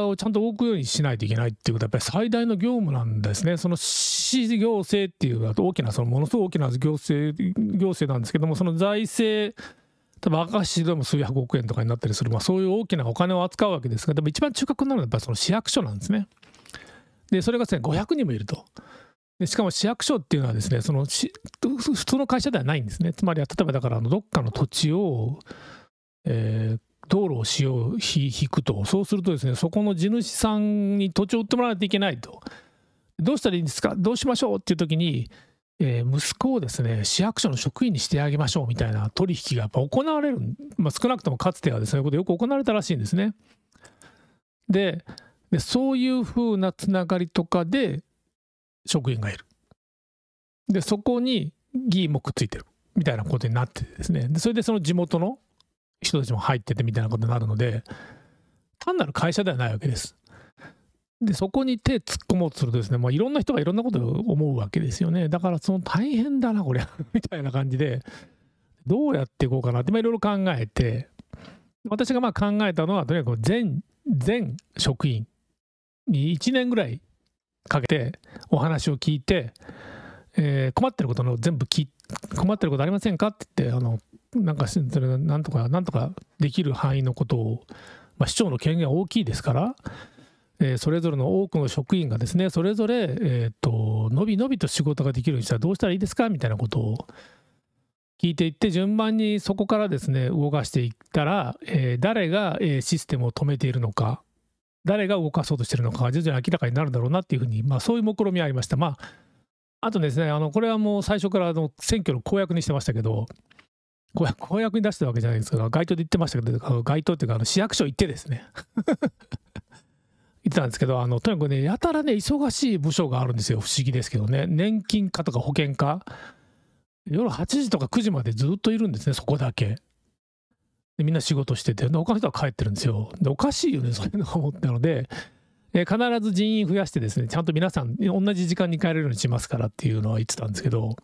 をちゃんと置くようにしないといけないっていうことはやっぱり最大の業務なんですね。その市行政っていう大きなそのものすごく大きな行政行政なんですけどもその財政多分赤石市でも数百億円とかになったりする、まあ、そういう大きなお金を扱うわけですがでも一番中核になるのはやっぱりその市役所なんですね。でそれがですね500人もいると。でしかも市役所っていうのはですねその普通の会社ではないんですね。つまりは例えばだからあのどっかの土地を、えー、道路を使用引くとそうするとですねそこの地主さんに土地を売ってもらわないといけないと。どうしたらいいんですかどうしましょうっていう時にえー、息子をですね市役所の職員にしてあげましょうみたいな取引がやっぱ行われる、まあ、少なくともかつてはですねこよく行われたらしいんですね。でそういうふうなつながりとかで職員がいる。でそこに議員もくっついてるみたいなことになってですねでそれでその地元の人たちも入っててみたいなことになるので単なる会社ではないわけです。でそこに手突っ込もうとするとですね、まあ、いろんな人がいろんなことを思うわけですよねだからその大変だなこれ (laughs) みたいな感じでどうやっていこうかなって、まあ、いろいろ考えて私がまあ考えたのはとにかく全全職員に1年ぐらいかけてお話を聞いて、えー、困ってることの全部困ってることありませんかって言ってあのなんかそれなんとかなんとかできる範囲のことを、まあ、市長の権限は大きいですからえそれぞれの多くの職員がですねそれぞれ、えーと、のびのびと仕事ができるようにしたらどうしたらいいですかみたいなことを聞いていって順番にそこからですね動かしていったら、えー、誰が、えシステムを止めているのか誰が動かそうとしているのかが徐々に明らかになるだろうなっていうふうに、まあ、そういう目論みありました。まああとですね、あのこれはもう最初からあの選挙の公約にしてましたけど、公約に出してたわけじゃないですけど、街頭で言ってましたけど、街頭っていうか、市役所行ってですね言ってたんですけど、あの、とにかくね、やたらね、忙しい部署があるんですよ。不思議ですけどね。年金課とか保険課。夜8時とか9時までずっといるんですね、そこだけ。でみんな仕事してて、で他の人は帰ってるんですよ。で、おかしいよね、そういうのが思ったので、え必ず人員増やしてですね、ちゃんと皆さん、同じ時間に帰れるようにしますからっていうのは言ってたんですけど、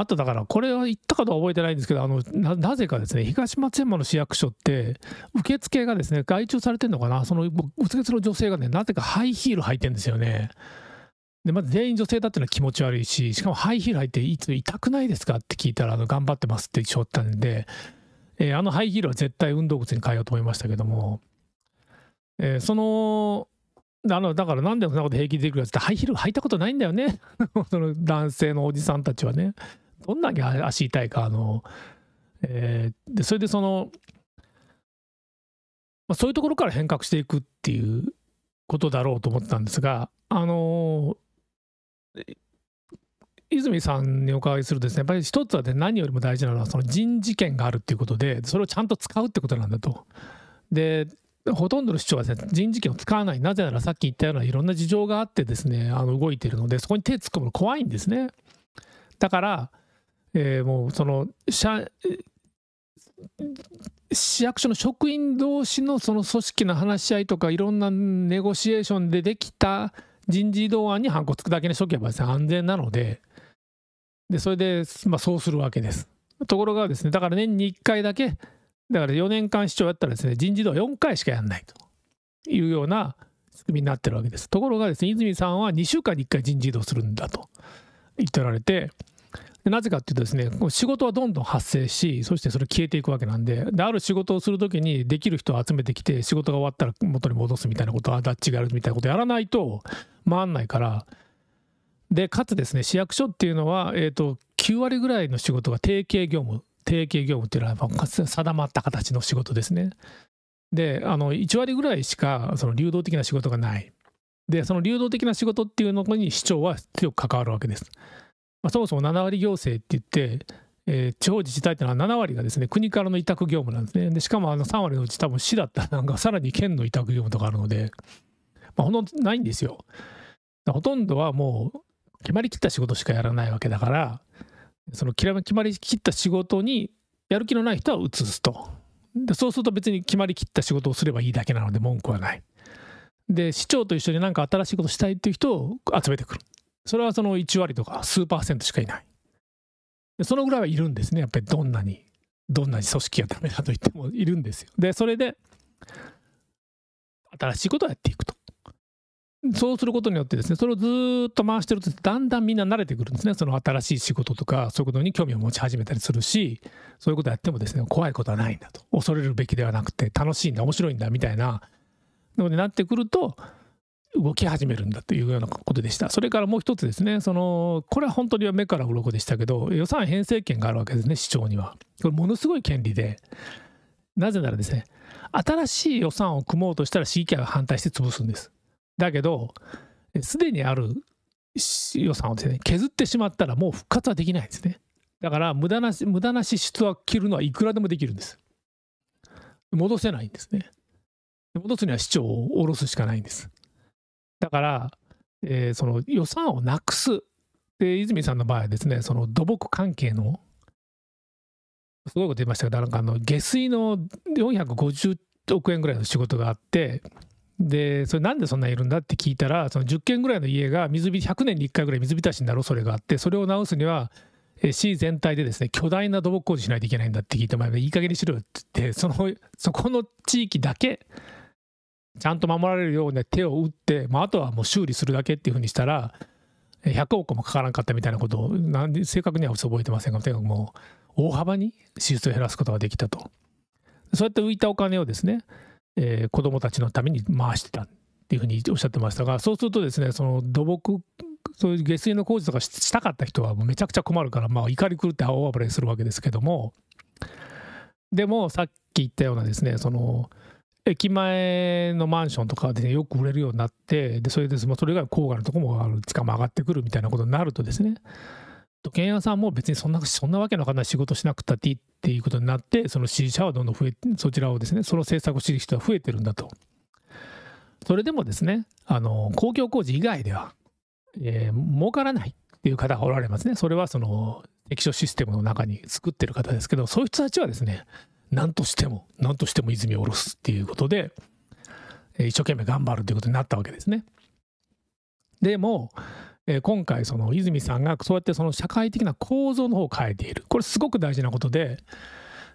あとだから、これは言ったかどうか覚えてないんですけど、あのなぜかですね、東松山の市役所って、受付がですね、外注されてるのかな、その受付の女性がね、なぜかハイヒール履いてるんですよね。で、まず全員女性だっていうのは気持ち悪いし、しかもハイヒール履いて、いつ痛くないですかって聞いたら、あの頑張ってますって一応言ったんで、えー、あのハイヒールは絶対運動靴に変えようと思いましたけども、えー、その、あのだからなんでそんなこと平気でできるやつってハイヒール履いたことないんだよね (laughs) その男性のおじさんたちはね。どんだけ足痛いか、あの、えー、でそれでその、まあ、そういうところから変革していくっていうことだろうと思ったんですが、あのー、泉さんにお伺いするとですね、やっぱり一つは、ね、何よりも大事なのは、その人事権があるっていうことで、それをちゃんと使うってことなんだと。で、ほとんどの市長は、ね、人事権を使わない、なぜならさっき言ったようないろんな事情があってですね、あの動いてるので、そこに手を突っ込むの怖いんですね。だから、えー、もうその社市役所の職員同士のその組織の話し合いとかいろんなネゴシエーションでできた人事異動案にハンコつくだけにしとけば安全なのででそれで、まあ、そうするわけですところがですねだから年に1回だけだから4年間市長やったらですね人事異動は4回しかやんないというような仕組みになってるわけですところがですね泉さんは2週間に1回人事異動するんだと言っておられてなぜかっていうとですね、仕事はどんどん発生し、そしてそれ消えていくわけなんで、である仕事をするときにできる人を集めてきて、仕事が終わったら元に戻すみたいなこと、あダッチがやるみたいなことやらないと回んないから、で、かつですね、市役所っていうのは、えー、と、9割ぐらいの仕事が提携業務、提携業務っていうのは定まった形の仕事ですね。で、あの、1割ぐらいしかその流動的な仕事がない。で、その流動的な仕事っていうのに市長は強く関わるわけです。まあ、そもそも7割行政って言って、えー、地方自治体ってのは7割がですね国からの委託業務なんですねでしかもあの3割のうち多分市だったらなんかさらに県の委託業務とかあるので、まあ、ほとんどないんですよほとんどはもう決まりきった仕事しかやらないわけだからその決まりきった仕事にやる気のない人は移すとでそうすると別に決まりきった仕事をすればいいだけなので文句はないで市長と一緒に何か新しいことしたいっていう人を集めてくるそれはその1割とか数パーセントしかいない。そのぐらいはいるんですね。やっぱりどんなに、どんなに組織がダメだと言ってもいるんですよ。で、それで、新しいことをやっていくと。そうすることによってですね、それをずっと回してると、だんだんみんな慣れてくるんですね。その新しい仕事とか、そういうことに興味を持ち始めたりするし、そういうことやってもですね、怖いことはないんだと。恐れるべきではなくて、楽しいんだ、面白いんだ、みたいなのになってくると、動き始めるんだというようなことでした。それからもう一つですね、その、これは本当に目から鱗でしたけど、予算編成権があるわけですね、市長には。これものすごい権利で、なぜならですね、新しい予算を組もうとしたら市議会が反対して潰すんです。だけど、すでにある予算をですね、削ってしまったらもう復活はできないんですね。だから無駄な、無駄な支出は切るのはいくらでもできるんです。戻せないんですね。戻すには市長を下ろすしかないんです。だから、えー、その予算をなくす。で、泉さんの場合はですね、その土木関係の、すごいこと言いましたけど、なんかあの、下水の450億円ぐらいの仕事があって、で、それなんでそんないるんだって聞いたら、その10軒ぐらいの家が水び、100年に1回ぐらい水浸しになる恐れがあって、それを直すには、市全体でですね巨大な土木工事しないといけないんだって聞いてもいい加減にしろって言ってそのそこの地域だけちゃんと守られるような手を打って、まあ、あとはもう修理するだけっていうふうにしたら、100億もかからんかったみたいなことを、正確には覚えてませんが、とにかくもう、大幅に支出を減らすことができたと。そうやって浮いたお金をですね、えー、子どもたちのために回してたっていうふうにおっしゃってましたが、そうするとですね、その土木、そういう下水の工事とかしたかった人はめちゃくちゃ困るから、まあ、怒り狂って青暴れするわけですけども、でもさっき言ったようなですね、その、駅前のマンションとかで、ね、よく売れるようになってでそれでそれ以外郊外のとこも地価も上がってくるみたいなことになるとですね土建屋さんも別にそんなそんなわけのわかない仕事しなくたっていいっていうことになってその支持者はどんどん増えそちらをですねその政策を支持人は増えてるんだとそれでもですねあの公共工事以外では、えー、儲からないっていう方がおられますねそれはその液晶システムの中に作ってる方ですけどそういう人たちはですね何としても何としても泉を下ろすっていうことで一生懸命頑張るということになったわけですね。でも今回その泉さんがそうやってその社会的な構造の方を変えているこれすごく大事なことで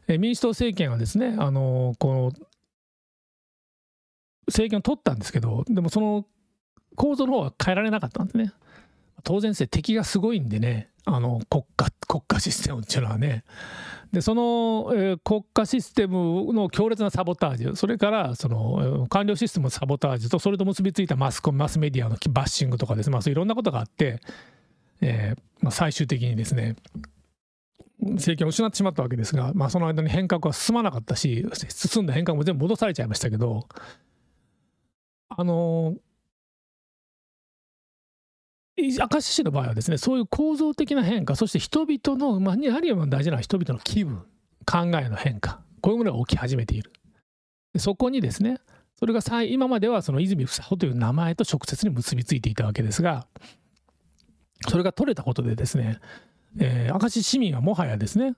民主党政権はですねあのこの政権を取ったんですけどでもその構造の方は変えられなかったんですね。当然ですね敵がすごいんでねあの国家国家システムっていうのはねでその、えー、国家システムの強烈なサボタージュそれからその官僚システムのサボタージュとそれと結びついたマスコミマスメディアのバッシングとかですね、まあ、そういろんなことがあって、えー、まあ、最終的にですね政権を失ってしまったわけですが、まあ、その間に変革は進まなかったし進んだ変革も全部戻されちゃいましたけどあのー明石市の場合はですねそういう構造的な変化そして人々の、まあ、やはり大事な人々の気分考えの変化こういうものが起き始めているそこにですねそれが今まではその泉房穂という名前と直接に結びついていたわけですがそれが取れたことでですね、えー、明石市民はもはやですね、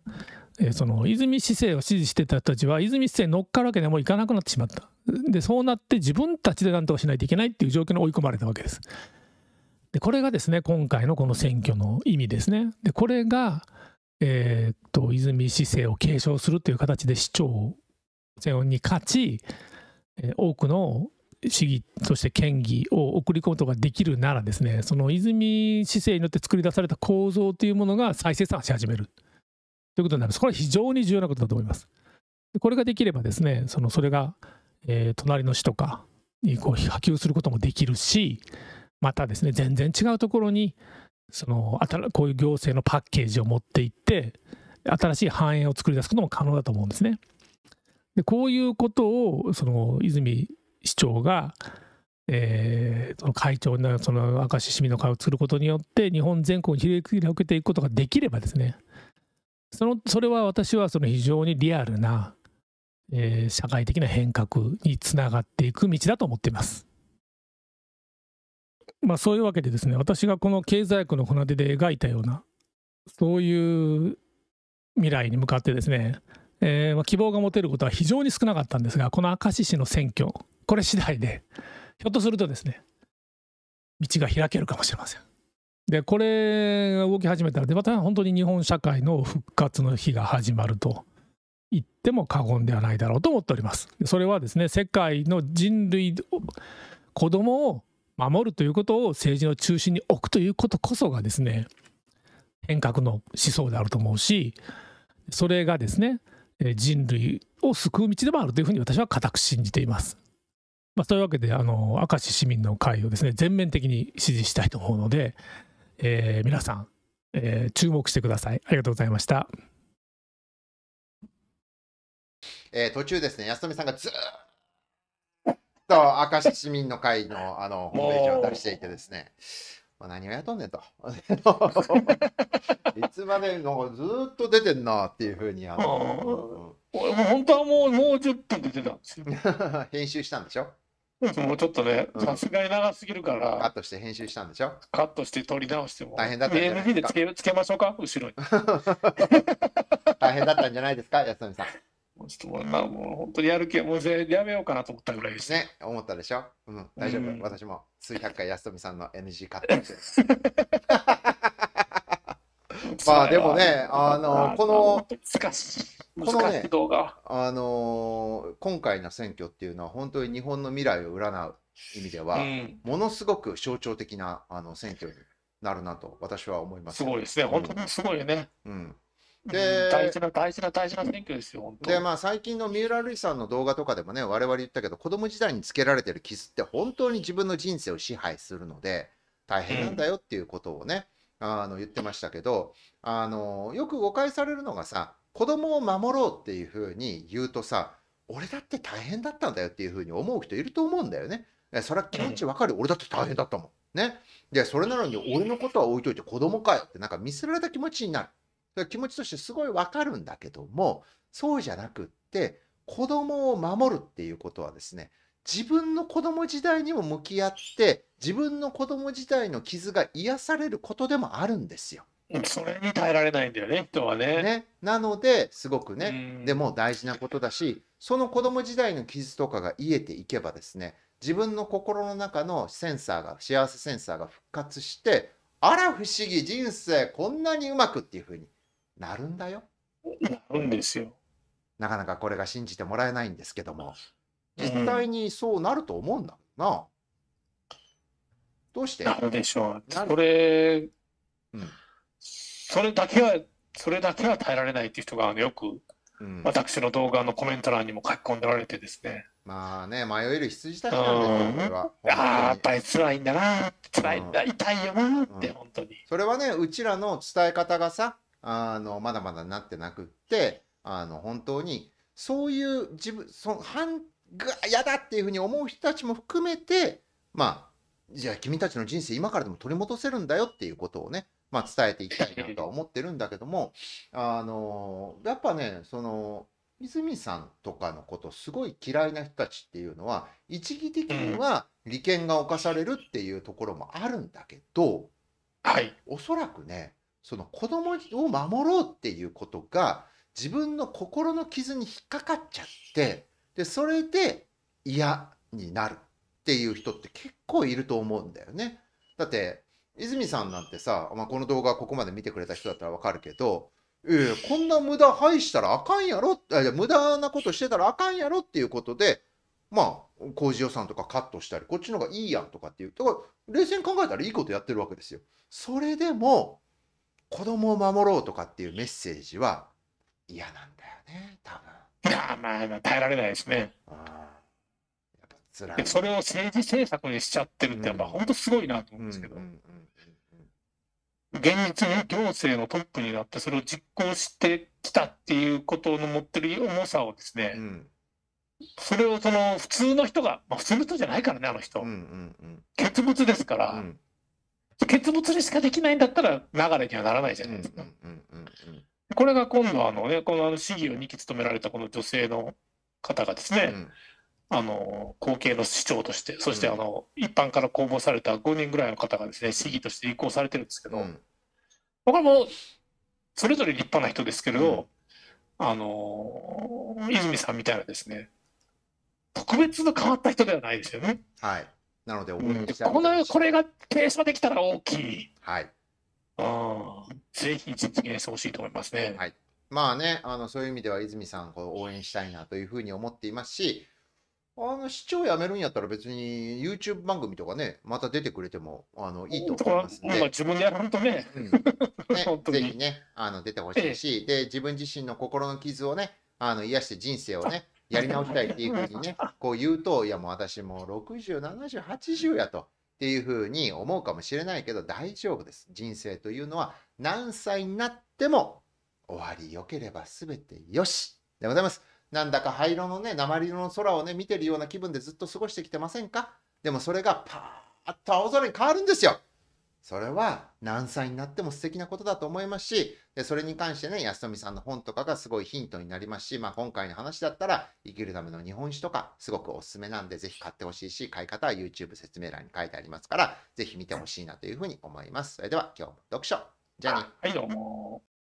えー、その泉市政を支持してた人たちは泉市政に乗っかるわけにもいかなくなってしまったでそうなって自分たちで何とかしないといけないっていう状況に追い込まれたわけです。でこれがですね今回のこの選挙の意味ですね。でこれが、えー、っと泉市政を継承するという形で市長選に勝ち、え多くの市議そして県議を送り込むことができるならですねその泉市政によって作り出された構造というものが再生産し始めるということになりますこれは非常に重要なことだと思いますこれができればですねそのそれが、えー、隣の市とかにこう波及することもできるしまたですね全然違うところにそのこういう行政のパッケージを持っていって新しい繁栄を作り出すことも可能だと思うんですね。でこういうことをその泉市長が、えー、その会長になるその明石市民の会を作ることによって日本全国に広げていくことができればですねそのそれは私はその非常にリアルな、えー、社会的な変革につながっていく道だと思っています。まあ、そういうわけでですね私がこの経済学の船出で描いたようなそういう未来に向かってですね、えー、ま希望が持てることは非常に少なかったんですがこの明石市の選挙これ次第でひょっとするとですね道が開けるかもしれません。でこれが動き始めたらでまた本当に日本社会の復活の日が始まると言っても過言ではないだろうと思っております。それはですね世界の人類子供を守るということを政治の中心に置くということこそがですね変革の思想であると思うしそれがですね人類を救う道でもあるというふうに私は固く信じています。まあ、ういうわけであの明石市民の会をですね全面的に支持したいと思うので、えー、皆さん、えー、注目してください。ありがとうございました。えー、途中ですね安富さんがずっと、明石市民の会の、(laughs) あの、ホームページを出していてですね。まあ、何をやっとんねんと。(laughs) いつまでのずっと出てんなっていうふうにあの、俺も本当はもうもう10分で出たんですよ。(laughs) 編集したんでしょもうちょっとね、さすがに長すぎるから、カットして編集したんでしょカットして撮り直しても。大変だったんじゃないですか。a g でつけつけましょうか、後ろに。大変だったんじゃないですか、安富さん。ちょっともう,、まもう本当にやる気はもうやめようかなと思ったぐらいですね。思ったでしょ、うん、大丈夫、うん、私も数百回安富さんの NG カットます。(laughs) まあでもね、あの、この、このね、あの、今回の選挙っていうのは本当に日本の未来を占う意味では、うん、ものすごく象徴的なあの選挙になるなと私は思います。すごいですね、本当にすごいよね。うん。で、大事な大事な大事な選挙ですよ、で、まあ最近の三浦瑠麗さんの動画とかでもね、我々言ったけど、子供時代につけられてる傷って本当に自分の人生を支配するので、大変なんだよっていうことをね、うん、あの言ってましたけど、あの、よく誤解されるのがさ、子供を守ろうっていうふうに言うとさ、俺だって大変だったんだよっていうふうに思う人いると思うんだよね。それは気持ちわかる、うん、俺だって大変だったもん。ね。で、それなのに俺のことは置いといて子供かよってなんか見せられた気持ちになる。ら気持ちとしてすごいわかるんだけども、そうじゃなくって、子供を守るっていうことはですね、自分の子供時代にも向き合って、自分の子供時代の傷が癒されることでもあるんですよ。それに耐えられないんだよね、人はね。ねなので、すごくね、でも大事なことだし、その子供時代の傷とかが癒えていけばですね、自分の心の中のセンサーが、幸せセンサーが復活して、あら不思議、人生こんなにうまくっていうふうになるんだよ。なるんですよ。なかなかこれが信じてもらえないんですけども、実際にそうなると思うんだろうな。うん、どうしてなるでしょう。それ、うん、それだけは、それだけは耐えられないっていう人が、ね、よく、うん、私の動画のコメント欄にも書き込んでおられてですね。まあね、迷える羊たちなんですよ、これは。ああ、やっぱり辛いんだな、辛いんだ、痛いよなって、本当に。それはね、うちらの伝え方がさ、あの、まだまだなってなくって、あの、本当に、そういう自分、その、反、が嫌だっていうふうに思う人たちも含めて、まあ、じゃあ君たちの人生今からでも取り戻せるんだよっていうことをね、まあ、伝えていきたいなとは思ってるんだけども、(laughs) あのやっぱね、その、泉さんとかのことすごい嫌いな人たちっていうのは、一義的には利権が侵されるっていうところもあるんだけど、うん、はい。おそらくね、その子供を守ろうっていうことが自分の心の傷に引っかかっちゃってでそれで嫌になるっていう人って結構いると思うんだよね。だって泉さんなんてさ、まあ、この動画ここまで見てくれた人だったらわかるけど、えー、こんな無駄廃したらあかんやろ無駄なことしてたらあかんやろっていうことでまあ工事予算とかカットしたりこっちの方がいいやんとかっていうと冷静に考えたらいいことやってるわけですよ。それでも子供を守ろうとかっていうメッセージは嫌なんだよね多分いやまあ耐えられないですねあやっぱ辛いそれを政治政策にしちゃってるってやっぱ、本当すごいなと思うんですけど、現実に行政のトップになってそれを実行してきたっていうことの持ってる重さをですね、うん、それをその普通の人が、まあ、普通の人じゃないからねあの人、うんうんうん、結物ですから、うん、結物にしかできないんだったら流れにはならないじゃないですか。これが今度あのねこの市議を2期務められたこの女性の方がですね、うん、あの後継の市長としてそしてあの、うん、一般から公募された5人ぐらいの方がですね市議として移行されてるんですけど、うん、もう。もそれぞれ立派な人ですけれど、あの泉さんみたいなですね特別の変わった人ではないですよね。はいなので、うん、このこれがス唱できたら大きい。はい。あぜひ実現してほしいと思いますね。はい。まあね、あのそういう意味では泉さんこう、応援したいなというふうに思っていますし、あの市長辞めるんやったら別に YouTube 番組とかね、また出てくれてもあのいいと思いますね。あ、自分でやらんとね。うん、ね (laughs) ぜひね、あの出てほしいし、ええ、で自分自身の心の傷をね、あの癒して人生をね、やり直したいっていうふうにね、(laughs) こう言うと、いやもう私もう60、70、80やと。っていうふうに思うかもしれないけど大丈夫です。人生というのは何歳になっても終わり良ければ全てよしでございます。なんだか灰色のね、鉛色の空をね、見てるような気分でずっと過ごしてきてませんかでもそれがパーッと青空に変わるんですよ。それは何歳になっても素敵なことだと思いますし、でそれに関してね、安富さんの本とかがすごいヒントになりますし、まあ、今回の話だったら、生きるための日本史とか、すごくおすすめなんで、ぜひ買ってほしいし、買い方は YouTube 説明欄に書いてありますから、ぜひ見てほしいなというふうに思います。それでは、今日も読書。じゃあね。はい、どうも。